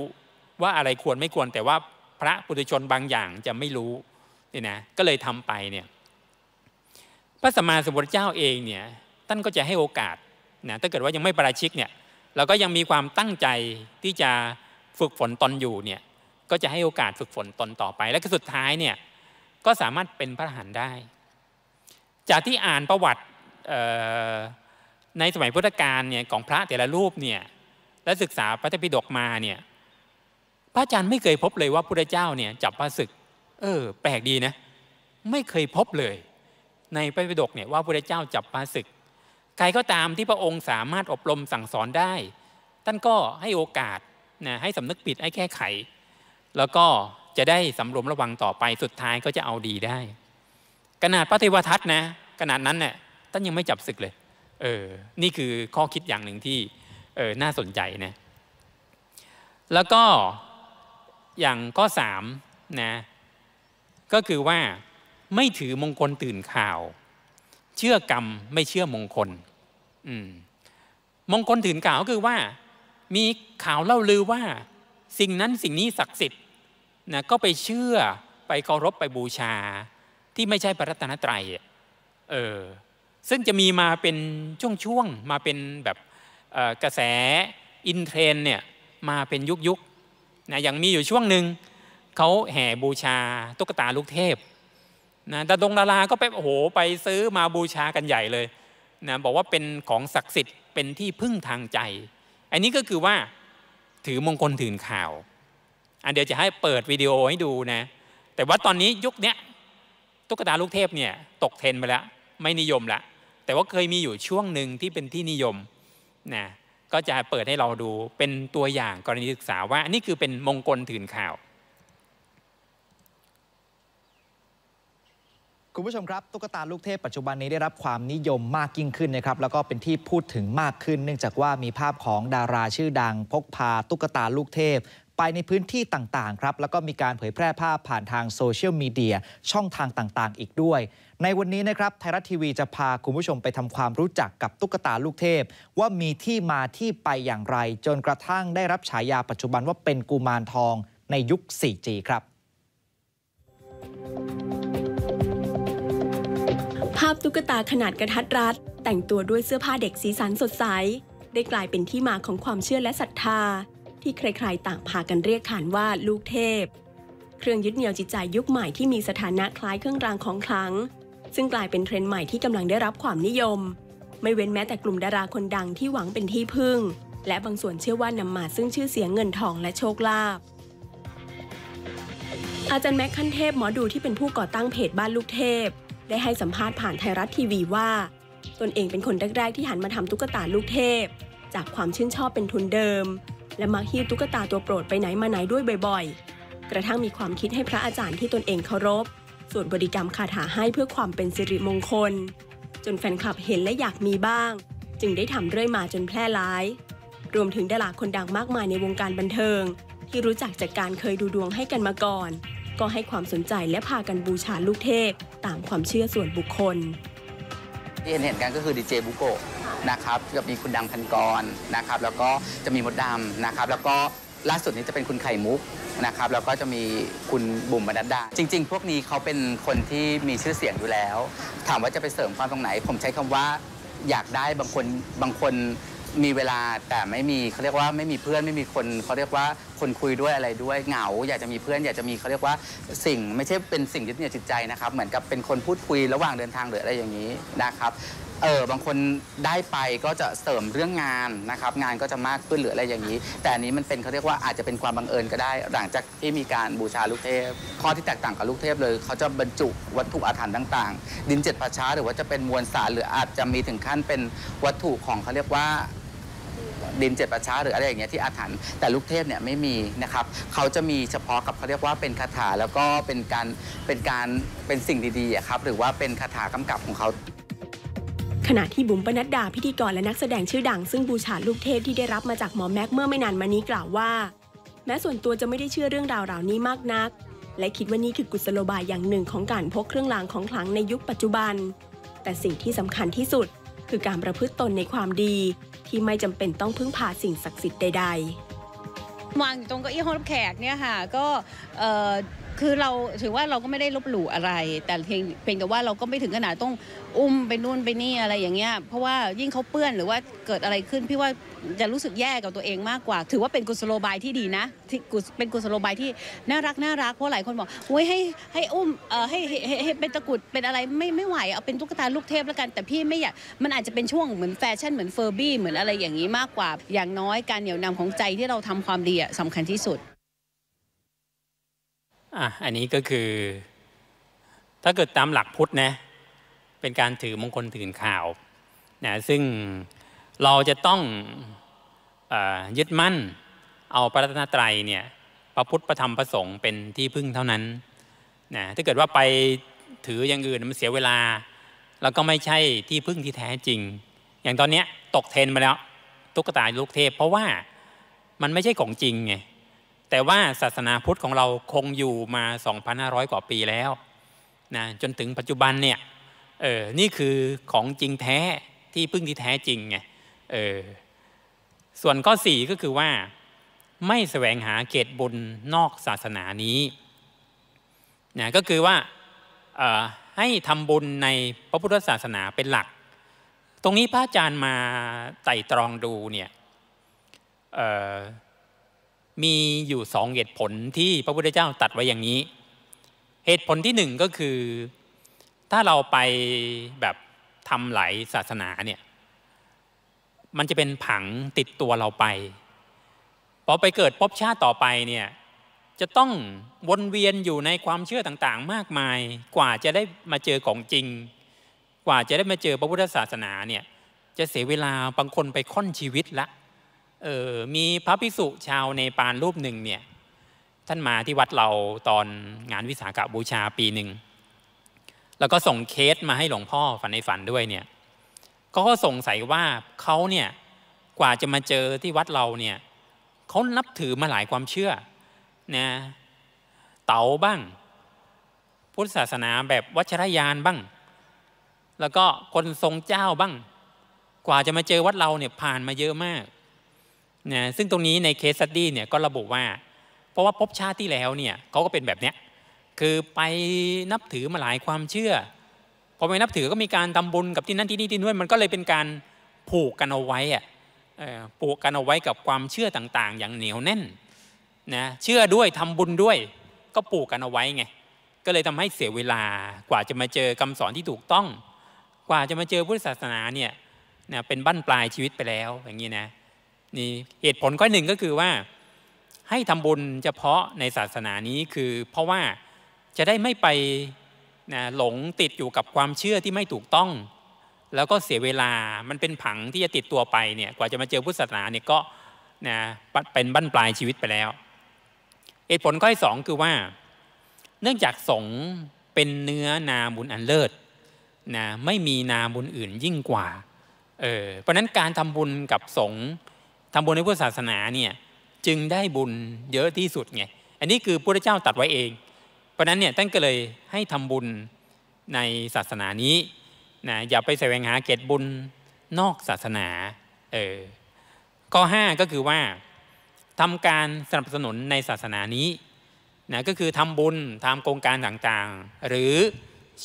S1: ว่าอะไรควรไม่ควรแต่ว่าพระปุถุชนบางอย่างจะไม่รู้เนี่ยนะก็เลยทำไปเนี่ยพระสัมมาสัมพุทธเจ้าเองเนี่ยท่านก็จะให้โอกาสนะถ้าเกิดว่ายังไม่ประชิกเนี่ยเราก็ยังมีความตั้งใจที่จะฝึกฝนตนอยู่เนี่ยก็จะให้โอกาสฝึกฝนตนต่อไป และสุดท้ายเนี่ยก็สามารถเป็นพระหันได้ จากที่อ่านประวัติในสมัยพุทธกาลเนี่ยของพระแต่ละรูปเนี่ยและศึกษาพระธรรมปิฎกมาเนี่ยพระอาจารย์ไม่เคยพบเลยว่าพระเจ้าเนี่ยจับพระศึก เออแปลกดีนะ ไม่เคยพบเลย ในพระปิฎกเนี่ยว่าพระเจ้าจับพระศึก ใครก็ตามที่พระองค์สามารถอบรมสั่งสอนได้ท่านก็ให้โอกาสนะให้สำนึกผิดให้แก้ไข แล้วก็จะได้สำรวมระวังต่อไปสุดท้ายก็จะเอาดีได้ ขนาดพระเทวทัตนะขนาดนั้นเนี่ยท่านยังไม่จับศึกเลย เออ นี่คือข้อคิดอย่างหนึ่งที่เออน่าสนใจนะ แล้วก็อย่างข้อสามนะ ก็คือว่าไม่ถือมงคลตื่นข่าว เชื่อกรรมไม่เชื่อมงคล อืม มงคลตื่นข่าวก็คือว่า มีข่าวเล่าลือว่า สิ่งนั้นสิ่งนี้ศักดิ์สิทธิ์นะ ก็ไปเชื่อไปเคารพไปบูชา ที่ไม่ใช่พระรัตนตรัย เออซึ่งจะมีมาเป็นช่วงๆ มาเป็นแบบกระแสอินเทรนเนี่ย มาเป็นยุคๆ นะอย่างมีอยู่ช่วงหนึ่ง เขาแห่บูชาตุ๊กตาลูกเทพนะดาดงดาราก็ไปโอ้โหไปซื้อมาบูชากันใหญ่เลยนะบอกว่าเป็นของศักดิ์สิทธิ์เป็นที่พึ่งทางใจ อันนี้ก็คือว่าถือมงคลถือข่าวอันเดี๋ยวจะให้เปิดวิดีโอให้ดูนะ แต่ว่าตอนนี้ยุคนี้ตุ๊กตาลูกเทพเนี่ยตกเทรนไปแล้ว ไม่นิยมละแต่ว่าเคยมีอยู่ช่วงหนึ่งที่เป็นที่นิยมนะก็จะเปิดให้เราดูเป็นตัวอย่างกรณีศึกษาว่านี่คือเป็นมงคลถืนข่าว
S2: คุณผู้ชมครับตุ๊กตาลูกเทพปัจจุบันนี้ ได้รับความนิยมมากยิ่งขึ้นนะครับ แล้วก็เป็นที่พูดถึงมากขึ้น เนื่องจากว่ามีภาพของดาราชื่อดังพกพา ตุ๊กตาลูกเทพไปในพื้นที่ต่างๆครับแล้วก็มีการเผยแพร่ภาพผ่านทางโซเชียลมีเดียช่องทางต่าง ๆอีกด้วย ในวันนี้นะครับไทยรัฐทีวีจะพาคุณผู้ชมไปทำความรู้จักกับตุ๊กตาลูกเทพว่ามีที่มาที่ไปอย่างไร จนกระทั่งได้รับฉายาปัจจุบันว่าเป็นกุมารทองในยุค 4G ครับ
S3: ภาพตุ๊กตาขนาดกระทัดรัดแต่งตัวด้วยเสื้อผ้าเด็กสีสันสดใสได้กลายเป็นที่มาของความเชื่อและศรัทธาที่ใครๆ ต่างพากันเรียกขานว่าลูกเทพ เครื่องยึดเหนี่ยวจิตใจยุคใหม่ที่มีสถานะคล้ายเครื่องรางของขลัง ซึ่งกลายเป็นเทรนด์ใหม่ที่กำลังได้รับความนิยม ไม่เว้นแม้แต่กลุ่มดาราคนดังที่หวังเป็นที่พึ่ง และบางส่วนเชื่อว่านำมาซึ่งชื่อเสียงเงินทองและโชคลาภ อาจารย์แม็กขั้นเทพหมอดูที่เป็นผู้ก่อตั้งเพจบ้านลูกเทพ ได้ให้สัมภาษณ์ผ่านไทยรัฐทีวีว่า ตนเองเป็นคนแรกๆ ที่หันมาทำตุ๊กตาลูกเทพ จากความชื่นชอบเป็นทุนเดิมและมักหิ้วตุ๊กตาตัวโปรดไปไหนมาไหนด้วยบ่อยๆ กระทั่งมีความคิดให้พระอาจารย์ที่ตนเองเคารพ ส่วนบริกรรมคาถาให้เพื่อความเป็นสิริมงคล จนแฟนคลับเห็นและอยากมีบ้าง จึงได้ทำเรื่อยมาจนแพร่หลาย รวมถึงดาราคนดังมากมายในวงการบันเทิง ที่รู้จักจากการเคยดูดวงให้กันมาก่อน ก็ให้ความสนใจและพากันบูชาลูกเทพตามความเชื่อส่วนบุคคล
S2: ที่เห็นเห็นกันก็คือดีเจบุโกะนะครับจะมีคุณดังพันกรนะครับแล้วก็จะมีมดดำนะครับแล้วก็ล่าสุดนี้จะเป็นคุณไข่มุกนะครับแล้วก็จะมีคุณบุ๋มบรรดาจริงๆ พวกนี้เขาเป็นคนที่มีชื่อเสียงอยู่แล้ว ถามว่าจะไปเสริมความตรงไหน ผมใช้คำว่าอยากได้บางคนบางคนมีเวลาแต่ไม่มีเขาเรียกว่าไม่มีเพื่อนไม่มีคนเขาเรียกว่าคนคุยด้วยอะไรด้วยเหงาอยากจะมีเพื่อน อยากจะมีเขาเรียกว่าสิ่ง ไม่ใช่เป็นสิ่งยึดเหนี่ยวจิตใจนะครับ เหมือนกับเป็นคนพูดคุยระหว่างเดินทางหรืออะไรอย่างนี้นะครับเออบางคนได้ไปก็จะเสริมเรื่องงานนะครับ งานก็จะมากขึ้นหรืออะไรอย่างนี้ แต่นนี้มันเป็นเขาเรียกว่าอาจจะเป็นความบังเอิญก็ได้หลังจากที่มีการบูชาลูกเทพ ข้อที่แตกต่างกับลูกเทพ เลยเขาจะบรรจุวัตถุอาถรรพ์ต่าง ๆ ดินเจ็ดประช้าหรือว่าจะเป็นมวลสารหรืออาจจะมีถึงขั้นเป็นวัตถุของเขาเรียกว่าดินเจ็ดประชา หรืออะไรอย่างเงี้ยที่อาถรรพ์แต่ลูกเทพเนี่ยไม่มีนะครับเขาจะมีเฉพาะกับเขาเรียกว่าเป็นคาถาแล้วก็เป็นการเป็นการเป็นสิ่งดีๆครับหรือว่าเป็นคาถากำกับของเขา
S3: ขณะที่บุ๋มปนัดดาพิธีกร และนักแสดง ชื่อดังซึ่งบูชาลูกเทพที่ได้รับมาจากหมอแม็กเมื่อไม่นานมานี้กล่าวว่า แม้ส่วนตัวจะไม่ได้เชื่อเรื่องราวเหล่านี้มากนัก และคิดว่านี่คือกุศโลบายอย่างหนึ่งของการพกเครื่องรางของขลังในยุคปัจจุบัน แต่สิ่งที่สำคัญที่สุดคือการประพฤติตนในความดีที่ไม่จำเป็นต้องพึ่งพาสิ่งศักดิ์สิทธิ์ใดๆวางอยู่ตรงเก้าอี้ห้องรับแขกเนี่ยค่ะก็คือเราถือว่าเราก็ไม่ได้ลบหลู่อะไร แต่เพียงเพียงแต่ว่าเราก็ไม่ถึงขนาดต้องอุ้มไปนู่นไปนี่อะไรอย่างเงี้ยเพราะว่ายิ่งเขาเปื้อนหรือว่าเกิดอะไรขึ้นพี่ว่าจะรู้สึกแย่กับตัวเองมากกว่า ถือว่าเป็นกุศโลบายที่ดีนะที่กุศเป็นกุศโลบายที่น่ารักน่ารักเพราะหลายคนบอกโอ้ยให้ให้อุ้ม เอ่อให้ให้ให้เป็นตะกุดเป็นอะไร ไม่ไม่ไหวเอาเป็นตุ๊กตาลูกเทพแล้วกันแต่พี่ไม่อยากมันอาจจะเป็นช่วงเหมือนแฟชั่นเหมือนเฟอร์บี้เหมือนอะไรอย่างนี้มากกว่า อย่างน้อยการเหนี่ยวนำของใจที่เราทำความดีอะสำคัญที่สุด
S1: อ่ะอันนี้ก็คือ ถ้าเกิดตามหลักพุทธนะเป็นการถือมงคลถือข่าวนะซึ่งเราจะต้องอยึดมั่นเอาพระรัตนตรัยเนี่ยพระพุทธพระธรรมพระสงฆ์เป็นที่พึ่งเท่านั้นนะถ้าเกิดว่าไปถืออย่างอื่น มันเสียเวลา แล้วก็ไม่ใช่ที่พึ่งที่แท้จริง อย่างตอนนี้ตกเทรนมาแล้ว ตุ๊กตาลูกเทพ เพราะว่ามันไม่ใช่ของจริงไงแต่ว่าศาสนาพุทธของเราคงอยู่มา 2,500 กว่าปีแล้วนะจนถึงปัจจุบันเนี่ยเออนี่คือของจริงแท้ที่พึ่งที่แท้จริงไงเออส่วนข้อสี่ก็คือว่าไม่แสวงหาเกตบุญนอกศาสนานี้นะก็คือว่าให้ทำบุญในพระพุทธศาสนาเป็นหลัก ตรงนี้พระอาจารย์มาไต่ตรองดูเนี่ยมีอยู่สองเหตุผลที่พระพุทธเจ้าตัดไว้อย่างนี้ เหตุผลที่หนึ่งก็คือถ้าเราไปแบบทำหลายศาสนาเนี่ยมันจะเป็นผังติดตัวเราไป พอไปเกิดพบชาติต่อไปเนี่ย จะต้องวนเวียนอยู่ในความเชื่อต่างๆ มากมาย กว่าจะได้มาเจอของจริง กว่าจะได้มาเจอพระพุทธศาสนาเนี่ย จะเสียเวลาบางคนไปค่อนชีวิตละ เออมีพระภิกษุชาวเนปาลรูปหนึ่งเนี่ยท่านมาที่วัดเราตอนงานวิสาขบูชาปีหนึ่ง แล้วก็ส่งเคสมาให้หลวงพ่อฝันในฝันด้วยเนี่ยก็สงสัยว่าเขาเนี่ยกว่าจะมาเจอที่วัดเราเนี่ยเขานับถือมาหลายความเชื่อนะเต๋าบ้าง พุทธศาสนาแบบวัชรยานบ้าง แล้วก็คนทรงเจ้าบ้าง กว่าจะมาเจอวัดเราเนี่ยผ่านมาเยอะมากนะซึ่งตรงนี้ในเคสสตี้เนี่ยก็ระบุว่า เพราะว่าพบชาติที่แล้วเนี่ยเขาก็เป็นแบบเนี้ยคือไปนับถือมาหลายความเชื่อพอไปนับถือก็มีการทำบุญกับที่นั่นที่นี่ที่นู่นมันก็เลยเป็นการผูกกันเอาไว้อะผูกกันเอาไว้กับความเชื่อต่าง ๆ อย่างเหนียวแน่นนะเชื่อด้วยทำบุญด้วย ก็ผูกกันเอาไว้ไง ก็เลยทำให้เสียเวลากว่าจะมาเจอคำสอนที่ถูกต้อง กว่าจะมาเจอพุทธศาสนาเนี่ยนะเป็นบั้นปลายชีวิตไปแล้วอย่างนี้นะนี่เหตุผลข้อหนึ่งก็คือว่า ให้ทำบุญเฉพาะในศาสนานี้คือเพราะว่าจะได้ไม่ไปนะหลงติดอยู่กับความเชื่อที่ไม่ถูกต้อง แล้วก็เสียเวลามันเป็นผังที่จะติดตัวไปเนี่ยกว่าจะมาเจอพุทธศาสนาเนี่ยก็นะเป็นบั้นปลายชีวิตไปแล้วเหตุผลข้อที่สองคือว่าเนื่องจากสงเป็นเนื้อนาบุญอันเลิศนะไม่มีนาบุญอื่นยิ่งกว่าเออเพราะนั้นการทำบุญกับสงทำบุญในพุทธศาสนาเนี่ยจึงได้บุญเยอะที่สุดไงอันนี้คือพระเจ้าตัดไว้เองเพราะนั้นเนี่ยท่านก็เลยให้ทำบุญในศาสนานี้นะอย่าไปแสวงหาเกตบุญนอกศาสนา เออข้อ5ก็คือว่าทำการสนับสนุนในศาสนานี้นะก็คือทำบุญทำโครงการต่างๆ หรือ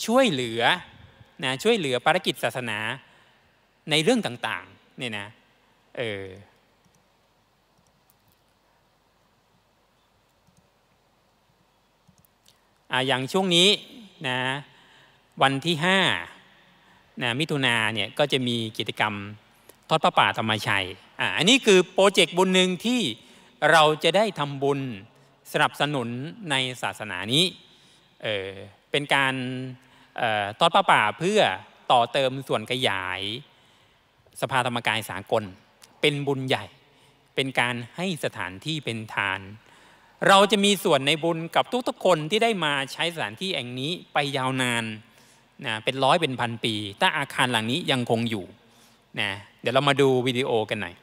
S1: ช่วยเหลือนะช่วยเหลือภารกิจศาสนาในเรื่องต่างๆเนี่ยนะ เอออย่างช่วงนี้นะวันที่5นะมิถุนาเนี่ยก็จะมีกิจกรรมทอดพระป่าธรรมชัยออันนี้คือโปรเจกต์บุญหนึ่งที่เราจะได้ทำบุญสนับสนุนในศาสนานี้เเป็นการออทอดพระป่าเพื่อต่อเติมส่วนขยายสภาธรรมกายสากล เป็นบุญใหญ่ เป็นการให้สถานที่เป็นทานเราจะมีส่วนในบุญกับทุกๆคนที่ได้มาใช้สถานที่แห่งนี้ไปยาวนานนะเป็นร้อยเป็นพันปีถ้าอาคารหลังนี้ยังคงอยู่นะเดี๋ยวเรามาดูวิดีโอกันหน่อย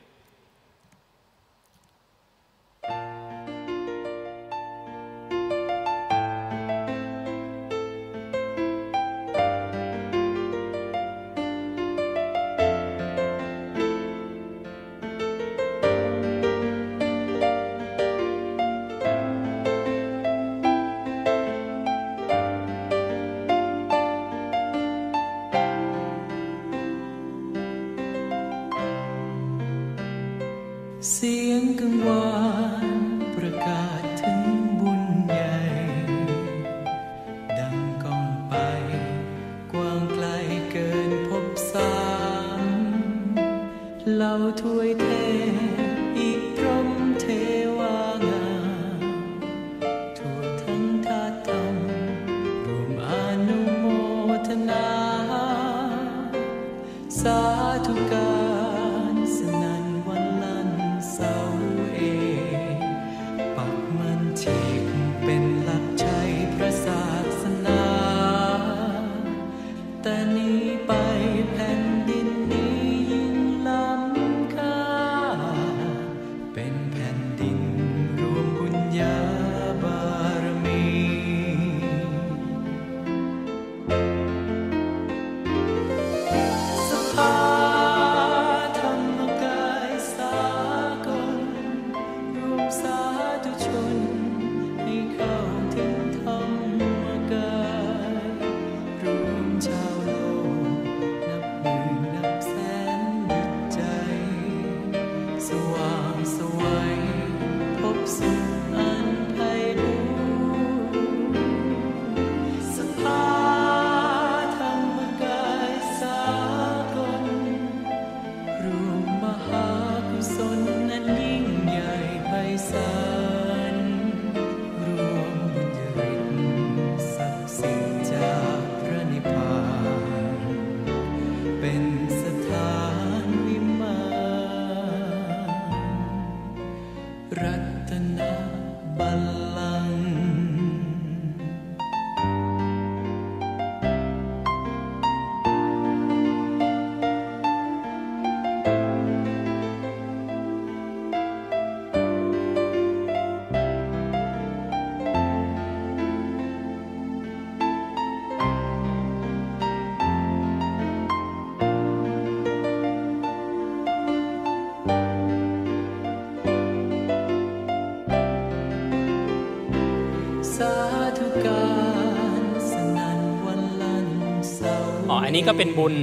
S1: นี้ก็เป็นบุญ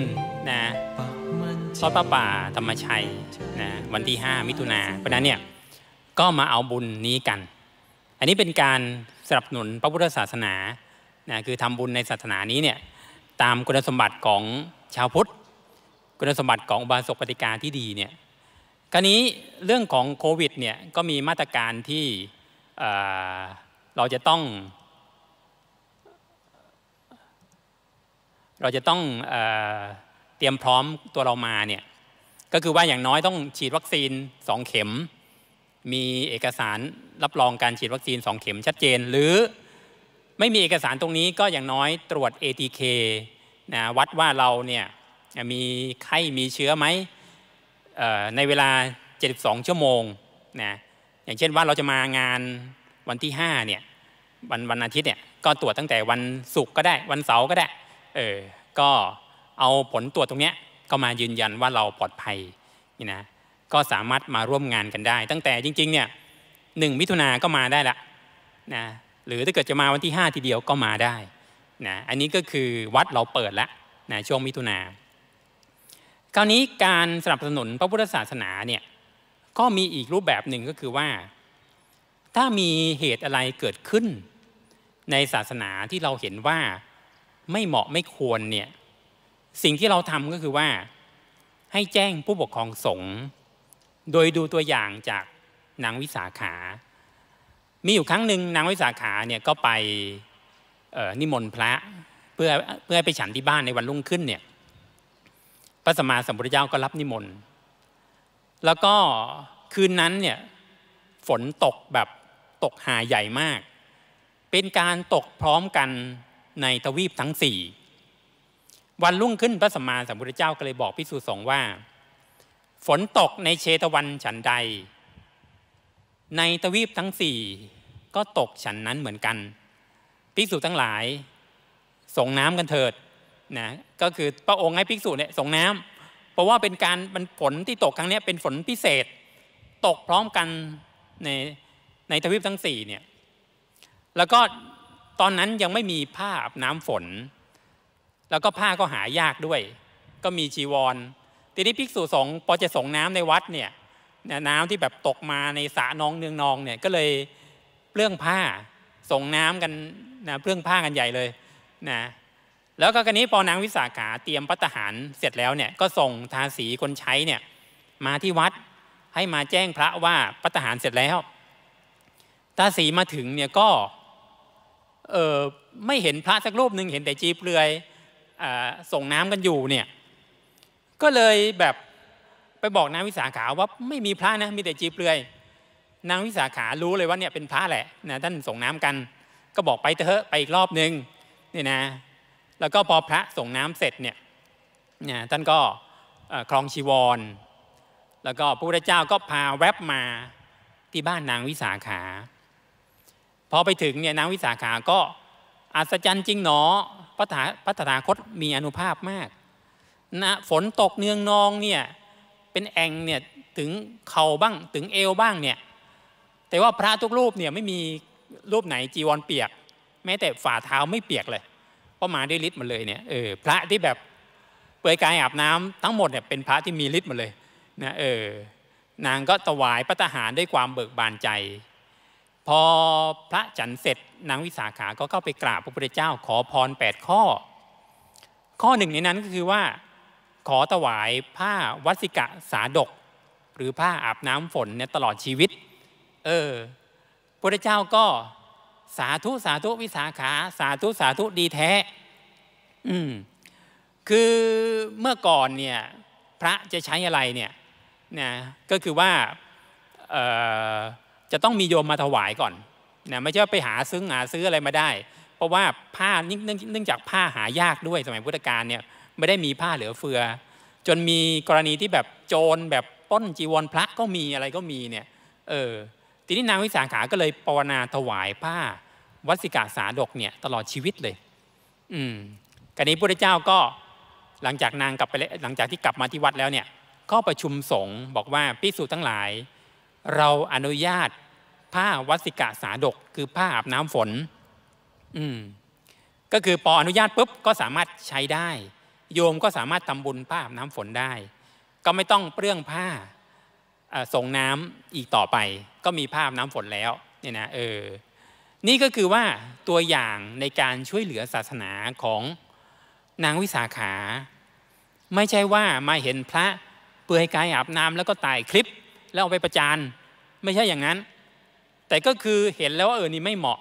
S1: นะซอดปาป่าธรรมชัยนะวันที่ 5 มิถุนาเพราะนั้นเนี่ยก็มาเอาบุญนี้กัน อันนี้เป็นการสนับสนุนพระพุทธศาสนานะคือทำบุญในศาสนานี้เนี่ยตามคุณสมบัติของชาวพุทธคุณสมบัติของอุบาสกปฏิการที่ดีเนี่ยคราวนี้เรื่องของโควิดเนี่ยก็มีมาตรการที่เราจะต้องเราจะต้องเตรียมพร้อมตัวเรามาเนี่ยก็คือว่าอย่างน้อยต้องฉีดวัคซีน2เข็ม มีเอกสารรับรองการฉีดวัคซีน2เข็ม ชัดเจนหรือไม่มีเอกสารตรงนี้ก็อย่างน้อยตรวจ ATK นะวัดว่าเราเนี่ยมีไข้ มีเชื้อไหมในเวลา 72 ชั่วโมงนะอย่างเช่นว่าเราจะมางานวันที่5เนี่ยวันวันอาทิตย์เนี่ยก็ตรวจตั้งแต่วันศุกร์ก็ได้วันเสาร์ก็ได้เออก็เอาผลตรวจตรงเนี้ยก็มายืนยันว่าเราปลอดภัยนี่นะ ก็สามารถมาร่วมงานกันได้ ตั้งแต่จริงๆเนี่ยหนึ่งมิถุนาก็มาได้ละนะหรือถ้าเกิดจะมาวันที่ 5 ทีเดียวก็มาได้นะอันนี้ก็คือวัดเราเปิดแล้วนะช่วงมิถุนาคราวนี้การสนับสนุนพระพุทธศาสนาเนี่ยก็มีอีกรูปแบบหนึ่งก็คือว่า ถ้ามีเหตุอะไรเกิดขึ้น ในศาสนาที่เราเห็นว่าไม่เหมาะไม่ควรเนี่ยสิ่งที่เราทำก็คือว่าให้แจ้งผู้ปกครองสงฆ์โดยดูตัวอย่างจาก นางวิสาขา มีอยู่ครั้งหนึ่งนางวิสาขาเนี่ยก็ไปนิมนต์พระเพื่อเพื่อไปฉันที่บ้านในวันรุ่งขึ้นเนี่ยพระสมมาสัมพุทธเจ้าก็รับนิมนต์แล้วก็คืนนั้นเนี่ยฝนตกแบบตกหาใหญ่มาก เป็นการตกพร้อมกันในทวีปทั้งสี่วันรุ่งขึ้นพระสัมมาสัมพุทธเจ้าก็เลยบอกพิสูจน์สงว่า ฝนตกในเชตวันฉันใด ในทวีปทั้งสี่ก็ตกฉันนั้นเหมือนกัน พิสูจทั้งหลาย ส่งน้ำกันเถิดนะก็คือพระองค์ให้พิสูจเนี่ยส่งน้ำ เพราะว่าเป็นการมันฝนที่ตกครั้งนี้เป็นฝนพิเศษตกพร้อมกันในในทวีปทั้งสี่เนี่ยแล้วก็ตอนนั้นยังไม่มีผ้าอาบน้ำฝน แล้วก็ผ้าก็หายากด้วย ก็มีจีวรทีนี้ภิกษุสงฆ์พอจะส่งน้ำในวัดเนี่ย น้ำที่แบบตกมาในสระน้องเนืองนองเนี่ยก็เลยเปลื้องผ้าส่งน้ำกันนะเปลื้องผ้ากันใหญ่เลย นะ แล้วก็กรณนี้พอนางวิสาขาเตรียมพัตหารเสร็จแล้วเนี่ยก็ส่งทาสีคนใช้เนี่ยมาที่วัดให้มาแจ้งพระว่าพัตหารเสร็จแล้ว ทาสีมาถึงเนี่ยก็ไม่เห็นพระสักรูปหนึ่งเห็นแต่จีบเรือยส่งน้ำกันอยู่เนี่ยก็เลยแบบไปบอกนางวิสาขาว่าไม่มีพระนะมีแต่จีบเรือยนางวิสาขารู้เลยว่าเนี่ยเป็นพระแหละนะท่านส่งน้ำกัน ก็บอกไปเถอะ ไปอีกรอบหนึ่งนี่นะแล้วก็พอพระส่งน้ำเสร็จเนี่ยนะท่านก็คลองชีวร แล้วก็พระพุทธเจ้าก็พาแวบมาที่บ้านนางวิสาขาพอไปถึงเนี่ยนางวิสาขาก็อัศจรรย์จริงหนอพระถาพระถาคตมีอนุภาพมากนะฝนตกเนืองนองเนี่ยเป็นแองเนี่ยถึงเข่าบ้างถึงเอวบ้างเนี่ยแต่ว่าพระทุกรูปเนี่ยไม่มีรูปไหนจีวรเปียก แม้แต่ฝ่าเท้าไม่เปียกเลยเพราะมาได้ฤทธิ์มาเลยเนี่ยเออพระที่แบบเปิดอยกายอาบน้ำทั้งหมดเนี่ยเป็นพระที่มีฤทธิ์มาเลยนะเออนางก็ถวายพระทหารด้วยความเบิกบานใจพอพระฉันเสร็จนางวิสาขาก็เข้าไปกราบพระพุทธเจ้า ขอพรแปดข้อ ข้อหนึ่งในนั้นก็คือว่า ขอถวายผ้าวัสิกะสาดก หรือผ้าอาบน้ำฝนเนี่ยตลอดชีวิต เออ พระเจ้าก็สาธุสาธุวิสาขา สาธุสาธุดีแท้ อืมคือเมื่อก่อนเนี่ยพระจะใช้อะไรเนี่ยนะก็คือว่าจะต้องมีโยมมาถวายก่อนนะไม่ใช่ไปหาซื้อหาซื้ออะไรมาได้ เพราะว่าผ้าเนื่องจากผ้าหายากด้วย สมัยพุทธกาลเนี่ยไม่ได้มีผ้าเหลือเฟือ จนมีกรณีที่แบบโจรแบบป้น จีวรพระก็มีอะไรก็มีเนี่ยเออทีนี้นางวิสาขาก็เลยภาวนาถวายผ้าวัสิกาสาดกเนี่ยตลอดชีวิตเลย อืมกรณีพระเจ้าก็หลังจากนางกลับไปหลังจากที่กลับมาที่วัดแล้วเนี่ยก็ประชุมสงฆ์บอกว่าพิสูจน์ทั้งหลาย เราอนุญาตผ้าวัสิกาสาดกคือผ้าอาบน้ำฝน อืมก็คือพออนุญาตปุ๊บก็สามารถใช้ได้ โยมก็สามารถทำบุญผ้าอาบน้ำฝนได้ ก็ไม่ต้องเปลื้องผ้าส่งน้ำอีกต่อไป ก็มีผ้าอาบน้ำฝนแล้วเนี่ยนะเออ นี่ก็คือว่าตัวอย่างในการช่วยเหลือศาสนาของนางวิสาขา ไม่ใช่ว่ามาเห็นพระเปลือยกายอาบน้ำแล้วก็ตายคลิปแล้วเอาไปประจานไม่ใช่อย่างนั้นแต่ก็คือเห็นแล้วว่าเออนี่ไม่เหมาะ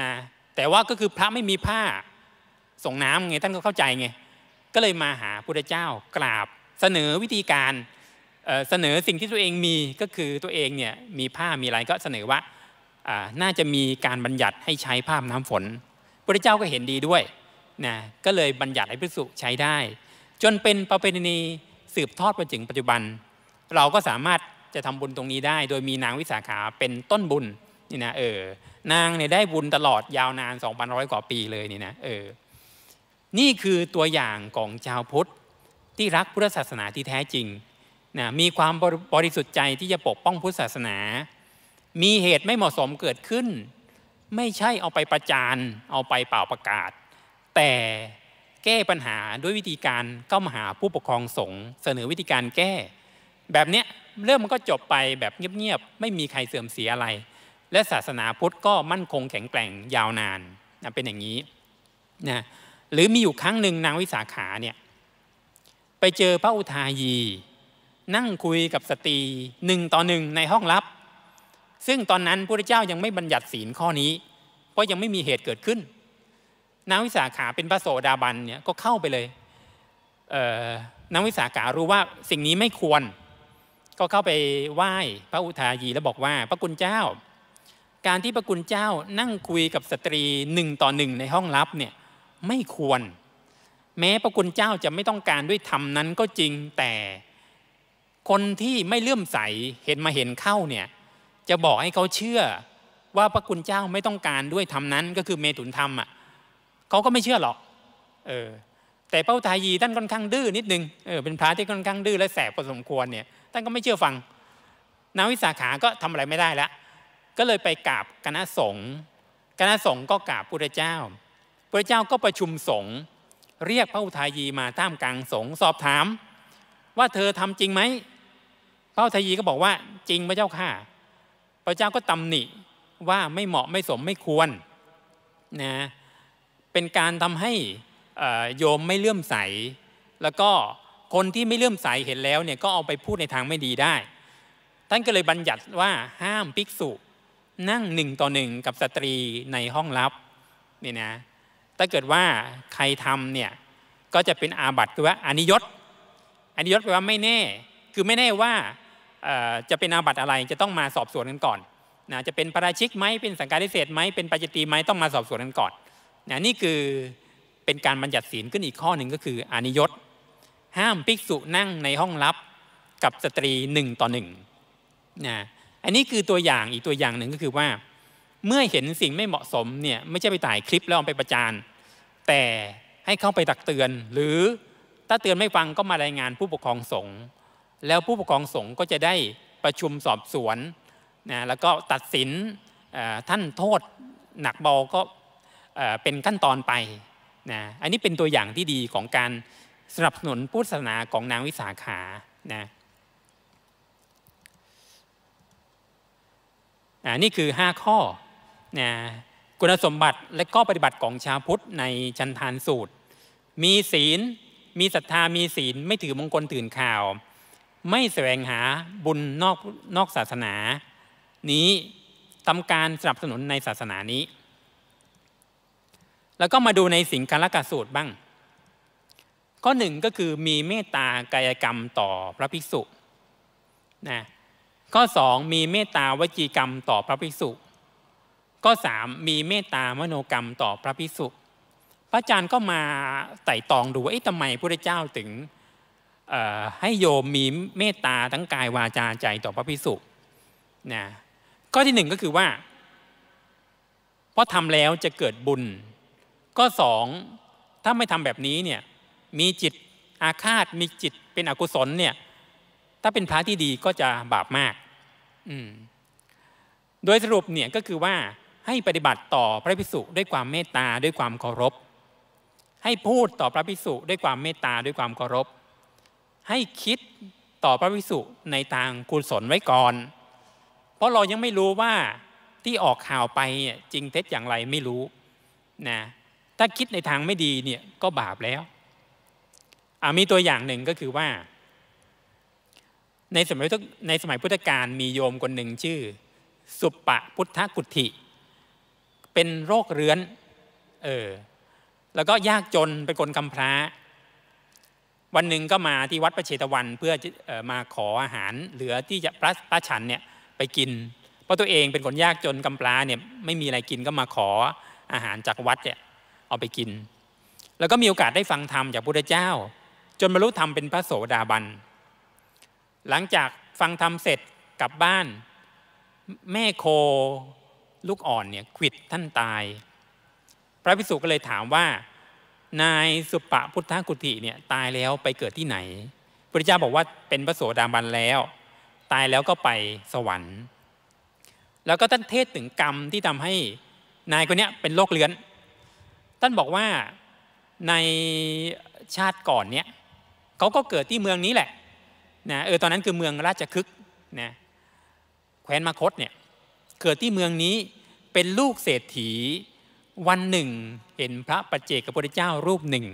S1: นะแต่ว่าก็คือพระไม่มีผ้าส่งน้ำไง ท่านก็เข้าใจไงก็เลยมาหาพุทธเจ้ากราบเสนอวิธีการเสนอสิ่งที่ตัวเองมีก็คือตัวเองเนี่ยมีผ้ามีอะไรก็เสนอว่าน่าจะมีการบัญญัติให้ใช้ภาพน้ำฝนพระเจ้าก็เห็นดีด้วยนะก็เลยบัญญัติให้พระสุใช้ได้ จนเป็นประเพณีสืบทอดมาถึงปัจจุบัน เราก็สามารถจะทำบุญตรงนี้ได้โดยมีนางวิสาขาเป็นต้นบุญนี่นะเออนางเนี่ยได้บุญตลอดยาวนาน2,100 กว่าปีเลยนี่นะเออ นี่คือตัวอย่างของชาวพุทธที่รักพุทธศาสนาที่แท้จริงนะมีความบริสุทธิ์ใจที่จะปกป้องพุทธศาสนา มีเหตุไม่เหมาะสมเกิดขึ้น ไม่ใช่เอาไปประจาน เอาไปเป่าประกาศ แต่แก้ปัญหาด้วยวิธีการเข้ามาหาผู้ปกครองสงฆ์เสนอวิธีการแก้แบบเนี้ยเรื่องมันก็จบไปแบบเงียบๆ ไม่มีใครเสื่อมเสียอะไร และศาสนาพุทธก็มั่นคงแข็งแกร่งยาวนานนะเป็นอย่างนี้นะหรือมีอยู่ครั้งหนึ่งนางวิสาขาเนี่ยไปเจอพระอุทายี นั่งคุยกับสตรีหนึ่งต่อหนึ่งในห้องลับ ซึ่งตอนนั้นพระเจ้ายังไม่บัญญัติศีลข้อนี้ เพราะยังไม่มีเหตุเกิดขึ้น นางวิสาขาเป็นพระโสดาบันเนี่ยก็เข้าไปเลยเนางวิสาขารู้ว่าสิ่งนี้ไม่ควรก็เข้าไปไหว้พระอุทายีแล้วบอกว่า พระกุณเจ้า การที่พระกุณเจ้านั่งคุยกับสตรีหนึ่งต่อหนึ่งในห้องลับเนี่ย ไม่ควร แม้พระกุณเจ้าจะไม่ต้องการด้วยธรรมนั้นก็จริงแต่คนที่ไม่เลื่อมใส เห็นมาเห็นเข้าเนี่ย จะบอกให้เขาเชื่อ ว่าพระกุณเจ้าไม่ต้องการด้วยธรรมนั้นก็คือเมตุนธรรมอ่ะเขาก็ไม่เชื่อหรอกเออแต่เป้าทายีท่านค่อนข้างดื้อนิดนึง เออเป็นพระที่ค่อนข้างดื้อและแสบพอสมควรเนี่ยท่านก็ไม่เชื่อฟังนาวิสาขาก็ทำอะไรไม่ได้ละก็เลยไปกราบคณะสงฆ์คณะสงฆ์ก็กราบพระเจ้าพระเจ้าก็ประชุมสงฆ์เรียกพระอุทายีมาท่ามกลางสงฆ์สอบถาม ว่าเธอทำจริงไหมพระอุทายีก็บอกว่าจริงพระเจ้าค่ะ พระเจ้าก็ตำหนิว่าไม่เหมาะไม่สมไม่ควรนะเป็นการทำให้โยมไม่เลื่อมใส แล้วก็คนที่ไม่เลื่อมใสเห็นแล้วเนี่ยก็เอาไปพูดในทางไม่ดีได้ ท่านก็เลยบัญญัติว่าห้ามภิกษุ นั่งหนึ่งต่อหนึ่งกับสตรีในห้องลับนี่นะ ถ้าเกิดว่าใครทำเนี่ยก็จะเป็นอาบัติคือว่าอนิยตอนิยตแปลว่าไม่แน่ คือไม่แน่ว่าจะเป็นอาบัติอะไรจะต้องมาสอบสวนกันก่อนนะจะเป็นประชิกไหมเป็นสังการิเศษไหมเป็นปัจจิตีไหมต้องมาสอบสวนกันก่อนนะนี่คือเป็นการบัญญัติศีลขึ้นอีกข้อหนึ่ง ก็คืออนิยตห้ามภิกษุนั่งในห้องลับกับสตรีหนึ่งต่อหนึ่งนะอันนี้คือตัวอย่างอีกตัวอย่างหนึ่งก็คือว่า เมื่อเห็นสิ่งไม่เหมาะสมเนี่ยไม่ใช่ไปถ่ายคลิปแล้วเอาไปประจานแต่ให้เข้าไปตักเตือน หรือถ้าเตือนไม่ฟังก็มารายงานผู้ปกครองสงฆ์แล้วผู้ปกครองสงฆ์ก็จะได้ประชุมสอบสวนนะแล้วก็ตัดสินท่านโทษหนักเบาก็เป็นขั้นตอนไปนะอันนี้เป็นตัวอย่างที่ดีของการสนับสนุนพุทธศาสนาของนางวิสาขานะนี่คือ 5 ข้อนะคุณสมบัติและก็ปฏิบัติของชาวพุทธในชันทานสูตร มีศีล มีศรัทธา มีศีลไม่ถือมงคลตื่นข่าว ไม่แสวงหาบุญนอกนอกศาสนา นี้ทำการสนับสนุนในศาสนานี้แล้วก็มาดูในสิงคารกสูตรบ้าง ข้อหนึ่งก็คือมีเมตตากายกรรมต่อพระภิกษุนะ ข้อสองมีเมตตาวจีกรรมต่อพระภิกษุข้อสามมีเมตตามโนกรรมต่อพระภิกษุ พระอาจารย์ก็มาไต่ตองดูว่าทำไมพระเจ้าถึงให้โยมมีเมตตาทั้งกายวาจาใจต่อพระภิกษุนะ ข้อที่หนึ่งก็คือว่าเพราะทำแล้วจะเกิดบุญก็สองถ้าไม่ทำแบบนี้เนี่ยมีจิตอาฆาตมีจิตเป็นอกุศลเนี่ย ถ้าเป็นพระที่ดีก็จะบาปมาก อืม โดยสรุปเนี่ยก็คือว่าให้ปฏิบัติต่อพระภิกษุด้วยความเมตตาด้วยความเคารพให้พูดต่อพระภิกษุด้วยความเมตตาด้วยความเคารพให้คิดต่อพระภิกษุในทางกุศลไว้ก่อน เพราะเรายังไม่รู้ว่าที่ออกข่าวไปจริงเท็จอย่างไรไม่รู้นะถ้าคิดในทางไม่ดีเนี่ยก็บาปแล้ว มีตัวอย่างหนึ่งก็คือว่า ในสมัยในสมัยพุทธกาลมีโยมคนหนึ่งชื่อ สุปปะ พุทธกุฏิเป็นโรคเรื้อนเออ แล้วก็ยากจนเป็นคนกำพร้า วันหนึ่งก็มาที่วัดประเชตวันเพื่อออมาขออาหารเหลือที่จะพระพระฉันเนี่ยไปกิน เพราะตัวเองเป็นคนยากจนกำพร้าเนี่ยไม่มีอะไรกินก็มาขออาหารจากวัดเนี่ยเอาไปกิน แล้วก็มีโอกาสได้ฟังธรรมจากพุทธเจ้า จนบรรลุธรรมเป็นพระโสดาบัน หลังจากฟังธรรมเสร็จกลับบ้าน แม่โคลูกอ่อนเนี่ยขิดท่านตาย พระพิสุก็เลยถามว่า นายสุปะพุทธกุติเนี่ยตายแล้วไปเกิดที่ไหนพุทธเจ้าบอกว่าเป็นพระโสดาบันแล้ว ตายแล้วก็ไปสวรรค์ แล้วก็ท่านเทศถึงกรรมที่ทำให้นายคนนี้เป็นโรคเลื้อนท่านบอกว่าในชาติก่อนเนี้ยเขาก็เกิดที่เมืองนี้แหละนะเออตอนนั้นคือเมืองราชคึกนะแคว้นมคตเนี่ยเกิดที่เมืองนี้เป็นลูกเศรษฐี วันหนึ่งเห็นพระประเจกพระพุทธเจ้ารูปหนึ่ง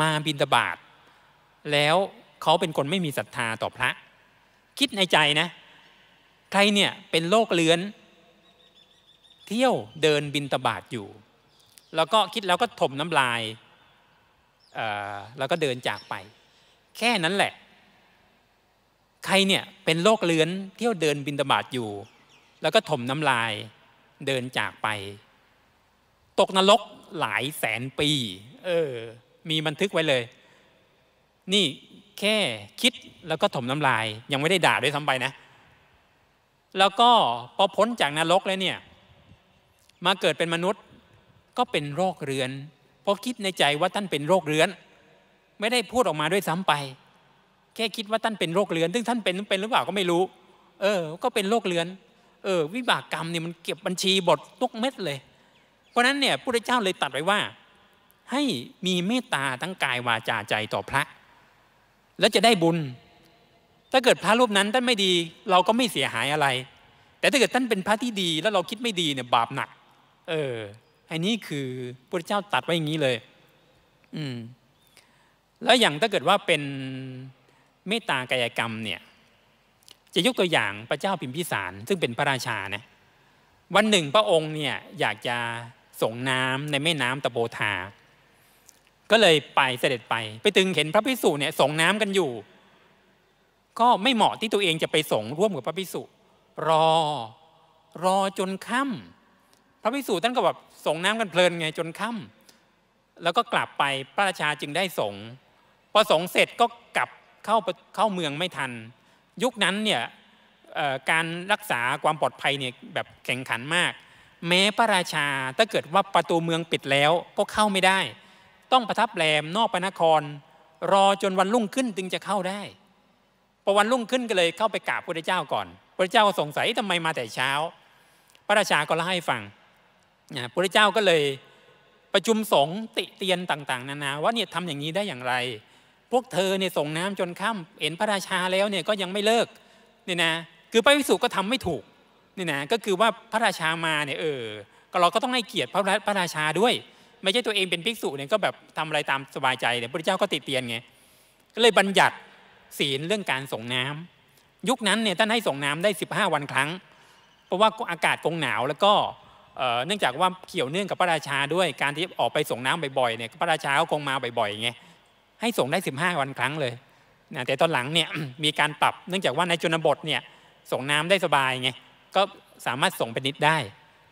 S1: มาบินตบาท แล้วเขาเป็นคนไม่มีศรัทธาต่อพระ คิดในใจนะ ใครเนี่ยเป็นโรคเลื้อน เที่ยวเดินบินตบาทอยู่แล้วก็คิดแล้วก็ถมน้ำลายแล้วก็เดินจากไป แค่นั้นแหละ ใครเนี่ย เป็นโรคเลื้อนเที่ยวเดินบินตบาดอยู่ แล้วก็ถมน้ำลาย เดินจากไป ตกนรกหลายแสนปี เออ มีบันทึกไว้เลย นี่แค่คิดแล้วก็ถมน้ำลายยังไม่ได้ด่าด้วยซ้ำไปนะ แล้วก็พอพ้นจากนรกแล้วเนี่ย มาเกิดเป็นมนุษย์ก็เป็นโรคเรื้อน เพราะคิดในใจว่าท่านเป็นโรคเรื้อน ไม่ได้พูดออกมาด้วยซ้ำไป แค่คิดว่าท่านเป็นโรคเรื้อนซึ่งท่านเป็นเป็นหรือเปล่าก็ไม่รู้ เออ ก็เป็นโรคเรื้อน เออ วิบากกรรมเนี่ยมันเก็บบัญชีบทตุกเม็ดเลย เพราะนั้นเนี่ยพระเจ้าเลยตัดไว้ว่า ให้มีเมตตาทั้งกายวาจาใจต่อพระ แล้วจะได้บุญ ถ้าเกิดพระรูปนั้นท่านไม่ดี เราก็ไม่เสียหายอะไร แต่ถ้าเกิดท่านเป็นพระที่ดี แล้วเราคิดไม่ดีเนี่ยบาปหนัก เอออันนี้คือพระเจ้าตัดไว้อย่างนี้เลย อืม แล้วอย่างถ้าเกิดว่าเป็นเมตตากายกรรมเนี่ย จะยกตัวอย่างพระเจ้าพิมพิสาร ซึ่งเป็นพระราชานะวันหนึ่งพระองค์เนี่ย อยากจะส่งน้ำในแม่น้ำตะโบธาก็เลยไปเสด็จไป ไปถึงเห็นพระพิสุเนี่ย ส่งน้ำกันอยู่ ก็ไม่เหมาะที่ตัวเองจะไปส่งร่วมกับพระพิสุรอ รอจนค่ำ พระพิสุท่านก็แบบส่งน้ำกันเพลินไงจนค่ำแล้วก็กลับไปพระราชาจึงได้สงพอสงเสร็จก็กลับเข้าเข้าเมืองไม่ทัน ยุคนั้นเนี่ยการรักษาความปลอดภัยเนี่ยแบบแข่งขันมาก แม้พระราชาถ้าเกิดว่าประตูเมืองปิดแล้วก็เข้าไม่ได้ ต้องประทับแรมนอกพระนคร รอจนวันรุ่งขึ้นจึงจะเข้าได้พอวันรุ่งขึ้นก็เลยเข้าไปกราบพระเจ้าก่อน พระเจ้าก็สงสัยทำไมมาแต่เช้า พระราชาก็เล่าให้ฟังระพรธเจ้าก็เลยประชุมสงฆ์ติเตียนต่างๆนานาว่าเนี่ยทำอย่างนี้ได้อย่างไร พวกเธอเนี่ยส่งน้ำจนค่ำเห็นพระราชาแล้วเนี่ยก็ยังไม่เลิกเนี่ยนะ คือพระวิสุก็ทำไม่ถูกเนี่ยนะก็คือว่าพระราชามาเนี่ยเออเราก็ต้องให้เกียรติพระพระราชาด้วย ไม่ใช่ตัวเองเป็นภิกษุเนี่ยก็แบบทำอะไรตามสบายใจเนี่ยพระเจ้าก็ติเตียนไงก็เลยบัญญัติศีลเรื่องการส่งน้ำ ยุคนั้นเนี่ยท่านให้ส่งน้ำได้ 15 วันครั้ง เพราะว่าอากาศคงหนาวแล้วก็เนื่องจากว่าเกี่ยวเนื่องกับพระราชาด้วยการที่ออกไปส่งน้ำบ่อย ๆ เนี่ยพระราชาก็คงมาบ่อยๆไงให้ส่งได้ 15 วันครั้งเลยนะแต่ตอนหลังเนี่ยมีการปรับเนื่องจากว่าในชนบทเนี่ยส่งน้ำได้สบายไงก็สามารถส่งเป็นนิดได้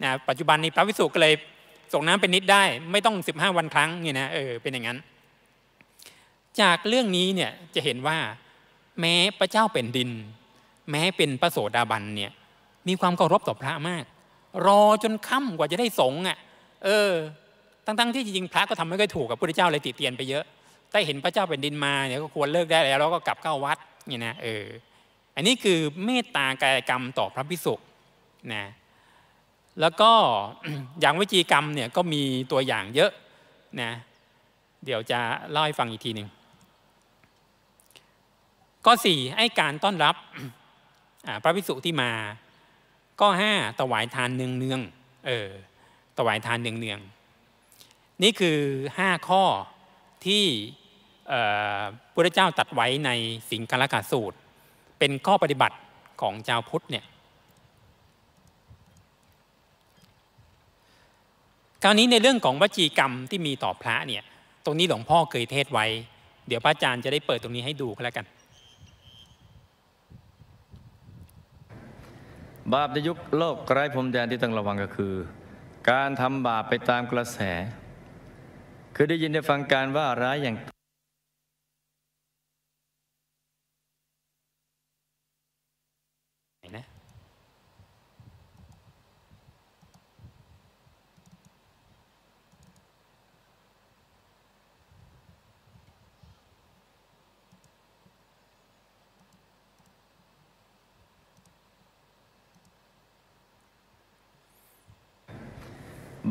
S1: นะปัจจุบันนี้พระวิสุก็เลย ส่งน้ำเป็นนิดได้ไม่ต้อง 15 วันครั้งนี่นะเออเป็นอย่างนั้น จากเรื่องนี้เนี่ยจะเห็นว่าแม้พระเจ้าเป็นดิน แม้เป็นพระโสดาบันเนี่ยมีความเคารพต่อพระมากรอจนค่ำกว่าจะได้สงฆ์อ่ะเออตั้งๆ ที่จริงพระก็ทำไม่ค่อยถูกกับพระเจ้าเลยติเตียนไปเยอะ แต่เห็นพระเจ้าเป็นดินมาเนี่ยก็ควรเลิกได้แล้วแล้วก็กลับเข้าวัดนี่นะเอออันนี้คือเมตตากายกรรมต่อพระพิสุนะแล้วก็อย่างวิจีกรรมเนี่ยก็มีตัวอย่างเยอะนะเดี๋ยวจะเล่าให้ฟังอีกทีหนึ่งก็สี่ให้การต้อนรับพระพิสุที่มาก็ห้าถวายทานเนืองเนือง เออถวายทานเนืองเนือง นี่คือห้าข้อที่พระเจ้าตัดไว้ในสิงคลกาสูตร เป็นข้อปฏิบัติของชาวพุทธเนี่ยคราวนี้ในเรื่องของวจีกรรมที่มีต่อพระเนี่ย ตรงนี้หลวงพ่อเคยเทศไว้ เดี๋ยวพระอาจารย์จะได้เปิดตรงนี้ให้ดูก็แล้วกัน
S4: บาปในยุคโลกไร้พรมแดนที่ต้องระวังก็คือ การทำบาปไปตามกระแส คือได้ยินได้ฟังการว่าร้ายอย่าง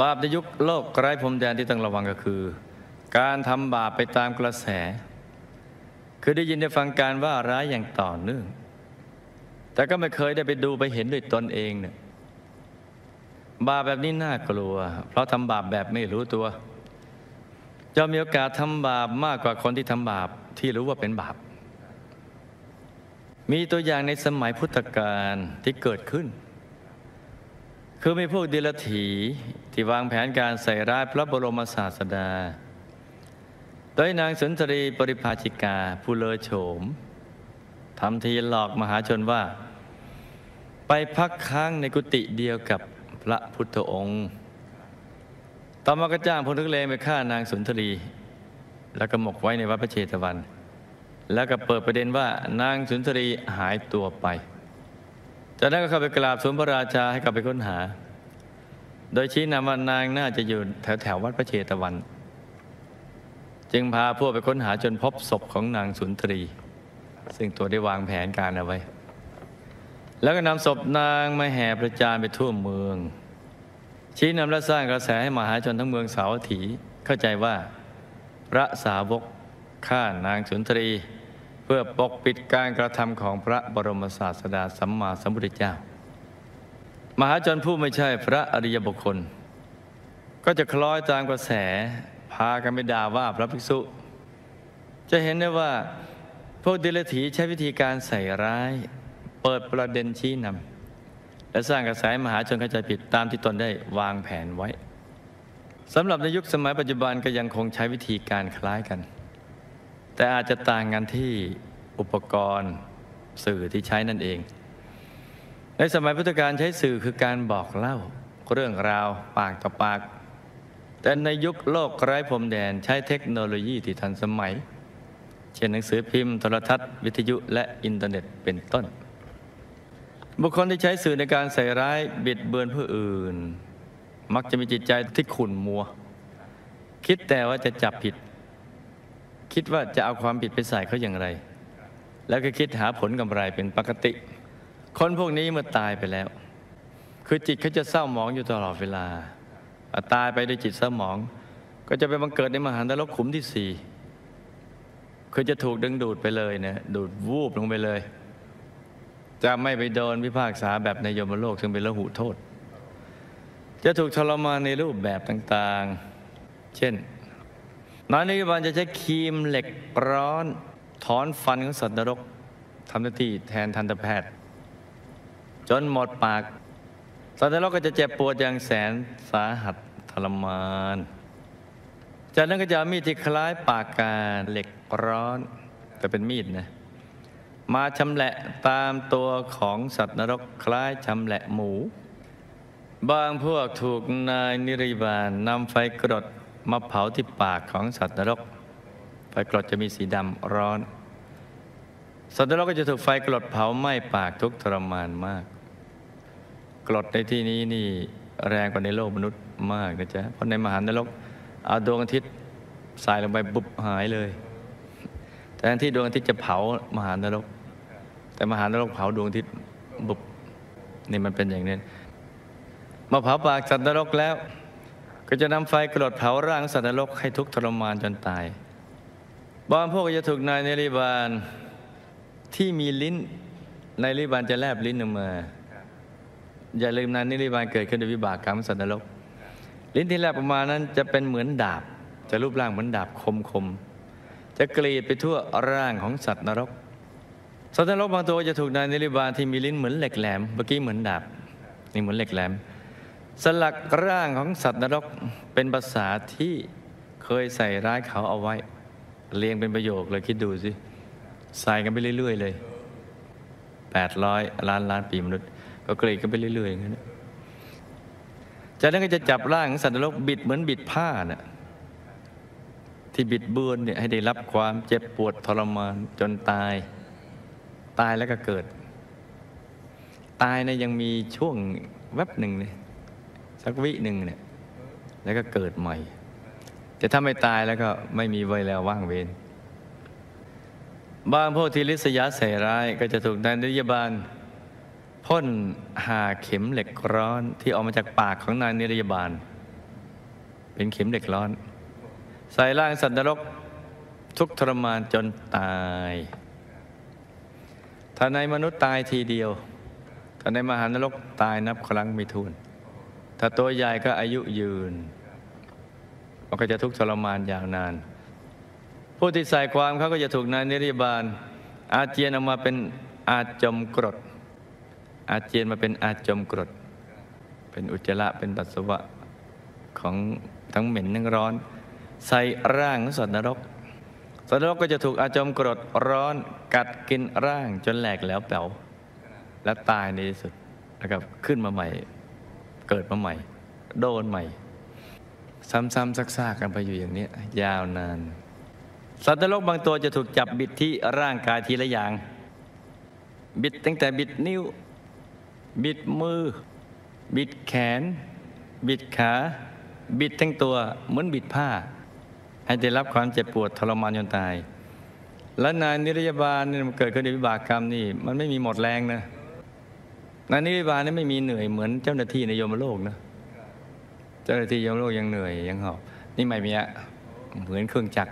S4: บาปในยุคโลกไร้พรมแดนที่ต้องระวังก็คือ การทำบาปไปตามกระแส คือได้ยินได้ฟังการว่าร้ายอย่างต่อเนื่อง แต่ก็ไม่เคยได้ไปดูไปเห็นด้วยตนเองเนี่ยบาปแบบนี้น่ากลัว เพราะทำบาปแบบไม่รู้ตัว จะมีโอกาสทำบาปมากกว่าคนที่ทำบาปที่รู้ว่าเป็นบาป มีตัวอย่างในสมัยพุทธกาลที่เกิดขึ้นคือมีพวกดิลถีที่วางแผนการใส่ร้ายพระบรมศาสดา โดยนางสุนทรีปริภาชิกา ผู้เลอโฉมทำทีหลอกมหาชนว่า ไปพักค้างในกุฏิเดียวกับพระพุทธองค์ ต่อมาก็จ้างพลทุกเลงไปฆ่านางสุนทรี แล้วก็หมกไว้ในวัดพระเชตวัน แล้วก็เปิดประเด็นว่านางสุนทรีหายตัวไปจากนั้นก็เข้าไปกราบสมพระราชาให้กลับไปค้นหา โดยชี้นำว่านางน่าจะอยู่แถวแถววัดพระเชตวัน จึงพาพวกไปค้นหาจนพบศพของนางสุนทรี ซึ่งตัวได้วางแผนการเอาไว้ แล้วก็นำศพนางมาแห่ประจานไปทั่วเมือง ชี้นำและสร้างกระแสให้มหาชนทั้งเมืองสาวถีเข้าใจว่าพระสาวกฆ่านางสุนทรีพื่อปกปิดการกระทำของพระบรมศาสดาสัมมาสัมพุทธเจ้า มหาชนผู้ไม่ใช่พระอริยบุคคลก็จะคล้อยตามกระแสพากันไปด่าว่าพระภิกษุ จะเห็นได้ว่า พวกเดลถีใช้วิธีการใส่ร้าย เปิดประเด็นชี้นำและสร้างกระแสมหาชนเข้าใจผิดตามที่ตนได้วางแผนไว้สำหรับในยุคสมัยปัจจุบันก็ยังคงใช้วิธีการคล้ายกันแต่อาจจะต่างกันที่อุปกรณ์สื่อที่ใช้นั่นเอง ในสมัยพุทธกาลใช้สื่อคือการบอกเล่าเรื่องราวปากต่อปาก แต่ในยุคโลกไร้พรมแดนใช้เทคโนโลยีที่ทันสมัย เช่นหนังสือพิมพ์ โทรทัศน์วิทยุและอินเทอร์เน็ตเป็นต้น บุคคลที่ใช้สื่อในการใส่ร้ายบิดเบือนผู้อื่น มักจะมีจิตใจที่ขุ่นมัว คิดแต่ว่าจะจับผิดคิดว่าจะเอาความผิดไปใส่เขาอย่างไร แล้วก็คิดหาผลกำไรเป็นปกติ คนพวกนี้เมื่อตายไปแล้ว คือจิตเขาจะเศร้าหมองอยู่ตลอดเวลาตายไปด้วยจิตเศร้าหมอง ก็จะไปบังเกิดในมหานรกขุมที่สี่คือจะถูกดึงดูดไปเลยเนะดูดวูบลงไปเลย จะไม่ไปโดนพิพากษาแบบในยมโลก ซึ่งเป็นละหุโทษ จะถูกทรมานในรูปแบบต่าง ๆ เช่นนายนิบาลจะใช้ครีมเหล็กร้อนถอนฟันของสัตว์นรกทำหน้าที่แทนทันตแพทย์จนหมดปาก สัตว์นรกก็จะเจ็บปวดอย่างแสนสาหัสทรมาน จากนั้นก็จะมีดที่คล้ายปากกาเหล็กร้อนแต่เป็นมีดนะมาชำแหละตามตัวของสัตว์นรกคล้ายชำแหละหมู บางพวกถูกนายนิริบาลนนำไฟกรดมาเผาที่ปากของสัตว์นรกไฟกรดจะมีสีดำร้อน สัตว์นรกก็จะถูกไฟกรดเผาไหม้ปากทุกทรมานมาก กรดในที่นี้นี่แรงกว่าในโลกมนุษย์มากนะจ๊ะเพราะในมหานรก เอาดวงอาทิตย์สายลงไปบุบหายเลยแทนที่ดวงอาทิตย์จะเผามหานรก แต่มหานรกเผาดวงอาทิตย์บุบนี่มันเป็นอย่างนี้มาเผาปากสัตว์นรกแล้วก็จะนำไฟกรดเผาร่างสัตว์นรกให้ทุกทรมานจนตายบางพวกก็จะถูกนายในริบาลที่มีลิ้นในริบาลจะแลบลิ้นออกมาอย่าลืมนั้นนิริบาลเกิดขึ้นโดยวิบากกรรมสัตว์นรก ลิ้นที่แลบออกมานั้นจะเป็นเหมือนดาบ จะรูปร่างเหมือนดาบคมคม จะกรีดไปทั่วร่างของสัตว์นรก สัตว์นรกบางตัวจะถูกนายนิริบาลที่มีลิ้นเหมือนเหล็กแหลม เมื่อกี้เหมือนดาบนี่เหมือนเหล็กแหลมสลักร่างของสัตว์นรก เป็นภาษาที่เคยใส่ร้ายเขาเอาไว้ เรียงเป็นประโยคเลยคิดดูสิใส่กันไปเรื่อยๆเลย 800 ล้านล้านปีมนุษย์ ก็เกรดกันไปเรื่อยๆอย่างนั้นจากนั้นก็จะจับร่างของสัตว์นรกบิดเหมือนบิดผ้านี่ะที่บิดเบือนเนี่ยให้ได้รับความเจ็บปวดทรมานจนตาย ตายแล้วก็เกิด ตายในยยังมีช่วงแวบหนึ่งเนี่ยสักวิหนึ่งเนี่ย แล้วก็เกิดใหม่ แต่ถ้าไม่ตายแล้วก็ไม่มีเวลาว่างเวนบางพวกที่ลิษยาใส่ร้ายก็จะถูกนายนิยบาล พ่นหาเข็มเหล็กร้อนที่ออกมาจากปากของนายนิยบาล เป็นเข็มเหล็กร้อนใส่ร่างสัตว์นรกทุกทรมานจนตาย ถ้าในมนุษย์ตายทีเดียวถ้าในมหานรกตายนับครั้งไม่ถ้วนถ้าตัวใหญ่ก็อายุยืนมันก็จะทุกข์ทรมานอย่างนาน ผู้ที่ใส่ความเขาก็จะถูกนายนิริบาล อาเจียนออกมาเป็นอาจมกรด อาเจียนมาเป็นอาจมกรด เป็นอุจจาระเป็นปัสสาวะของทั้งเหม็นทั้งร้อน ใส่ร่างสัตว์นรกสัตว์นรกก็จะถูกอาจมกรดร้อนกัดกินร่างจนแหลกแล้วแป๋วและตายในที่สุดแล้วก็ขึ้นมาใหม่เกิดมาใหม่โดนใหม่ ซ้ำๆซักๆกันไปอยู่อย่างนี้ ยาวนาน สัตว์นรกบางตัวจะถูกจับบิดที่ร่างกายทีละอย่าง บิดตั้งแต่บิดนิ้วบิดมือ บิดแขน บิดขา บิดทั้งตัวเหมือนบิดผ้าให้ได้รับความเจ็บปวดทรมานจนตาย และนายนิรยาบาลเนี่ยมันเกิดขึ้นในวิบากกรรมนี่มันไม่มีหมดแรงนะงานนิวิบาลนี่ไม่มีเหนื่อยเหมือนเจ้าหน้าที่ในยมโลกนะ เจ้าหน้าที่ยมโลกยังเหนื่อยยังหอบนี่ไม่มีอะเหมือนเครื่องจักร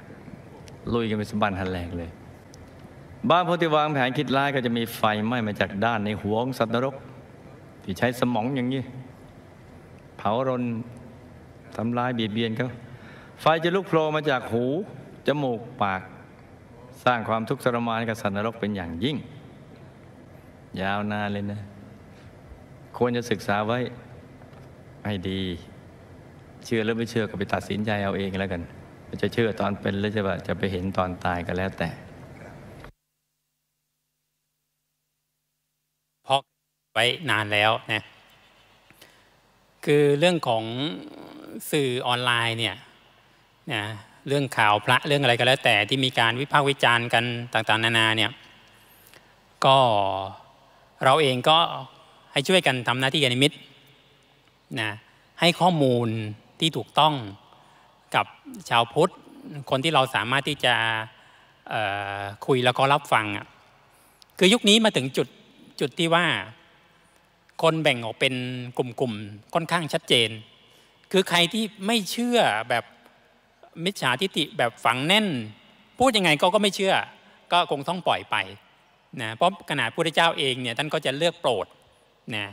S4: ลุยกันเป็นสบันทันแรงเลย บ้านพธิวางแผนคิดร้ายก็จะมีไฟไหม้มาจากด้านในหัวงสัตว์นรก ที่ใช้สมองอย่างนี้เผารนทำลายบีบเบียนเขาไฟจะลุกโผล่มาจากหูจมูกปาก สร้างความทุกข์ทรมานกับสัตว์นรกเป็นอย่างยิ่ง ยาวนานเลยนะควรจะศึกษาไว้ให้ดีเชื่อหรือไม่เชื่อก็ไปตัดสินใจเอาเองแล้วกัน จะเชื่อตอนเป็นหรือจะจะไปเห็นตอนตายก็แล้วแต่
S1: พไว้นานแล้วนะคือเรื่องของสื่อออนไลน์เนี่ยนะเรื่องข่าวพระเรื่องอะไรก็แล้ว แต่ที่มีการวิพากษ์วิจารณ์กันต่างๆ นานาเนี่ย ก็เราเองก็ให้ช่วยกันทำหน้าที่กันนิมิตนะให้ข้อมูลที่ถูกต้องกับชาวพุทธคนที่เราสามารถที่จะคุยแล้วก็รับฟังอ่ะ คือยุคนี้มาถึงจุดจุดที่ว่าคนแบ่งออกเป็นกลุ่มๆค่อนข้างชัดเจน คือใครที่ไม่เชื่อแบบมิจฉาทิฏฐิแบบฝังแน่น พูดยังไงก็ก็ไม่เชื่อ ก็คงต้องปล่อยไปนะ เพราะขนาดพระพุทธเจ้าเองเนี่ยท่านก็จะเลือกโปรดนะ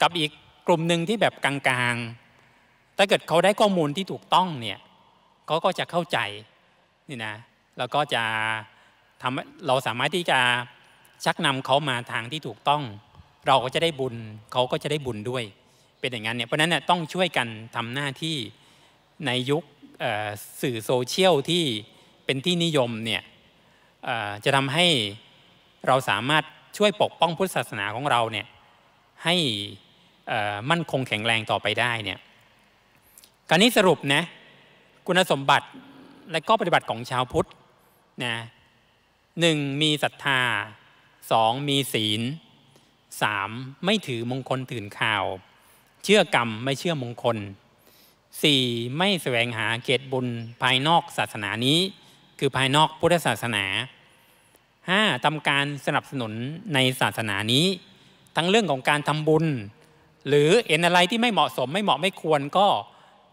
S1: กับอีกกลุ่มหนึ่งที่แบบกลางๆ ถ้าเกิดเขาได้ข้อมูลที่ถูกต้องเนี่ยเขาก็จะเข้าใจนี่นะแล้วก็จะทำเราสามารถที่จะชักนำเขามาทางที่ถูกต้อง เราก็จะได้บุญเขาก็จะได้บุญด้วยเป็นอย่างนั้นเนี่ยเพราะนั้นเนี่ยต้องช่วยกันทำหน้าที่ในยุคสื่อโซเชียลที่เป็นที่นิยมเนี่ยจะทำให้เราสามารถช่วยปกป้องพุทธศาสนาของเราเนี่ยให้มั่นคงแข็งแรงต่อไปได้เนี่ยการนี้สรุปนะคุณสมบัติและก็ปฏิบัติของชาวพุทธนะหนึ่งมีศรัทธาสองมีศีลสามไม่ถือมงคลตื่นข่าว เชื่อกรรม ไม่เชื่อมงคลสี่ไม่แสวงหาเกตบุญภายนอกศาสนานี้ คือภายนอกพุทธศาสนาห้าทำการสนับสนุนในศาสนานี้ทั้งเรื่องของการทำบุญ หรือเห็นอะไรที่ไม่เหมาะสมไม่เหมาะไม่ควรก็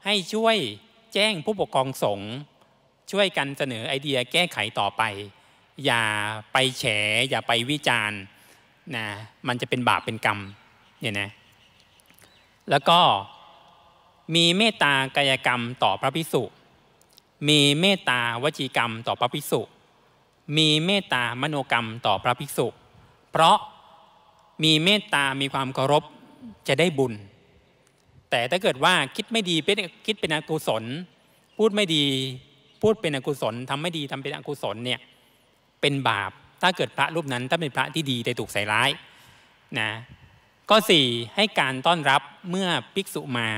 S1: ให้ช่วยแจ้งผู้ปกครองสงฆ์ช่วยกันเสนอไอเดียแก้ไขต่อไป อย่าไปแฉอย่าไปวิจารณ์นะมันจะเป็นบาป เป็นกรรมเนี่ยนะ แล้วก็มีเมตตากายกรรมต่อพระพิสุมีเมตตาวจีกรรมต่อพระพิสุมีเมตตามโนกรรมต่อพระภิกษุ เพราะมี เมตตา มีความเคารพ จะได้บุญ แต่ถ้าเกิดว่าคิดไม่ดีเป็นคิดเป็นอกุศล พูดไม่ดี พูดเป็นอกุศล ทำไม่ดีทำเป็นอกุศลเนี่ย เป็นบาป ถ้าเกิดพระรูปนั้นถ้าเป็นพระที่ดีแต่ถูกใส่ร้ายนะก็สี่ให้การต้อนรับเมื่อภิกษุมา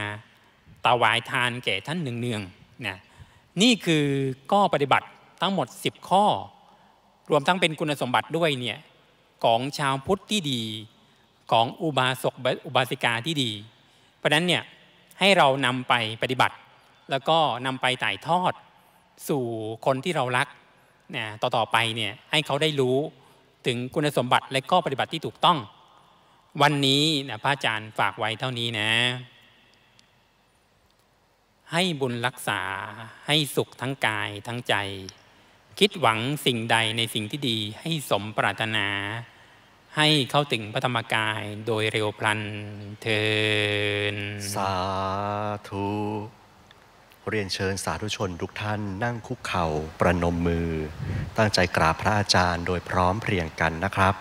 S1: ตาวายทานแก่ท่านหนึ่งเนืองนะนี่คือข้อปฏิบัติทั้งหมด 10 ข้อ รวมทั้งเป็นคุณสมบัติด้วยเนี่ยของชาวพุทธที่ดีของอุบาสกอุบาสิกาที่ดี เพราะนั้นเนี่ยให้เรานำไปปฏิบัติ แล้วก็นำไปถ่ายทอดสู่คนที่เรารักนะต่อๆไปเนี่ยให้เขาได้รู้ถึงคุณสมบัติและก็ปฏิบัติที่ถูกต้อง วันนี้นะพระอาจารย์ฝากไว้เท่านี้นะ ให้บุญรักษาให้สุขทั้งกายทั้งใจคิดหวังสิ่งใดในสิ่งที่ดีให้สมปรารถนา ให้เข้าถึงพระธรรมกายโดยเร็วพลันเทิน สาธุเรียนเชิญสาธุชนทุกท่าน
S4: นั่งคุกเข่าประนมมือ ตั้งใจกราบพระอาจารย์โดยพร้อมเพรียงกันนะครับ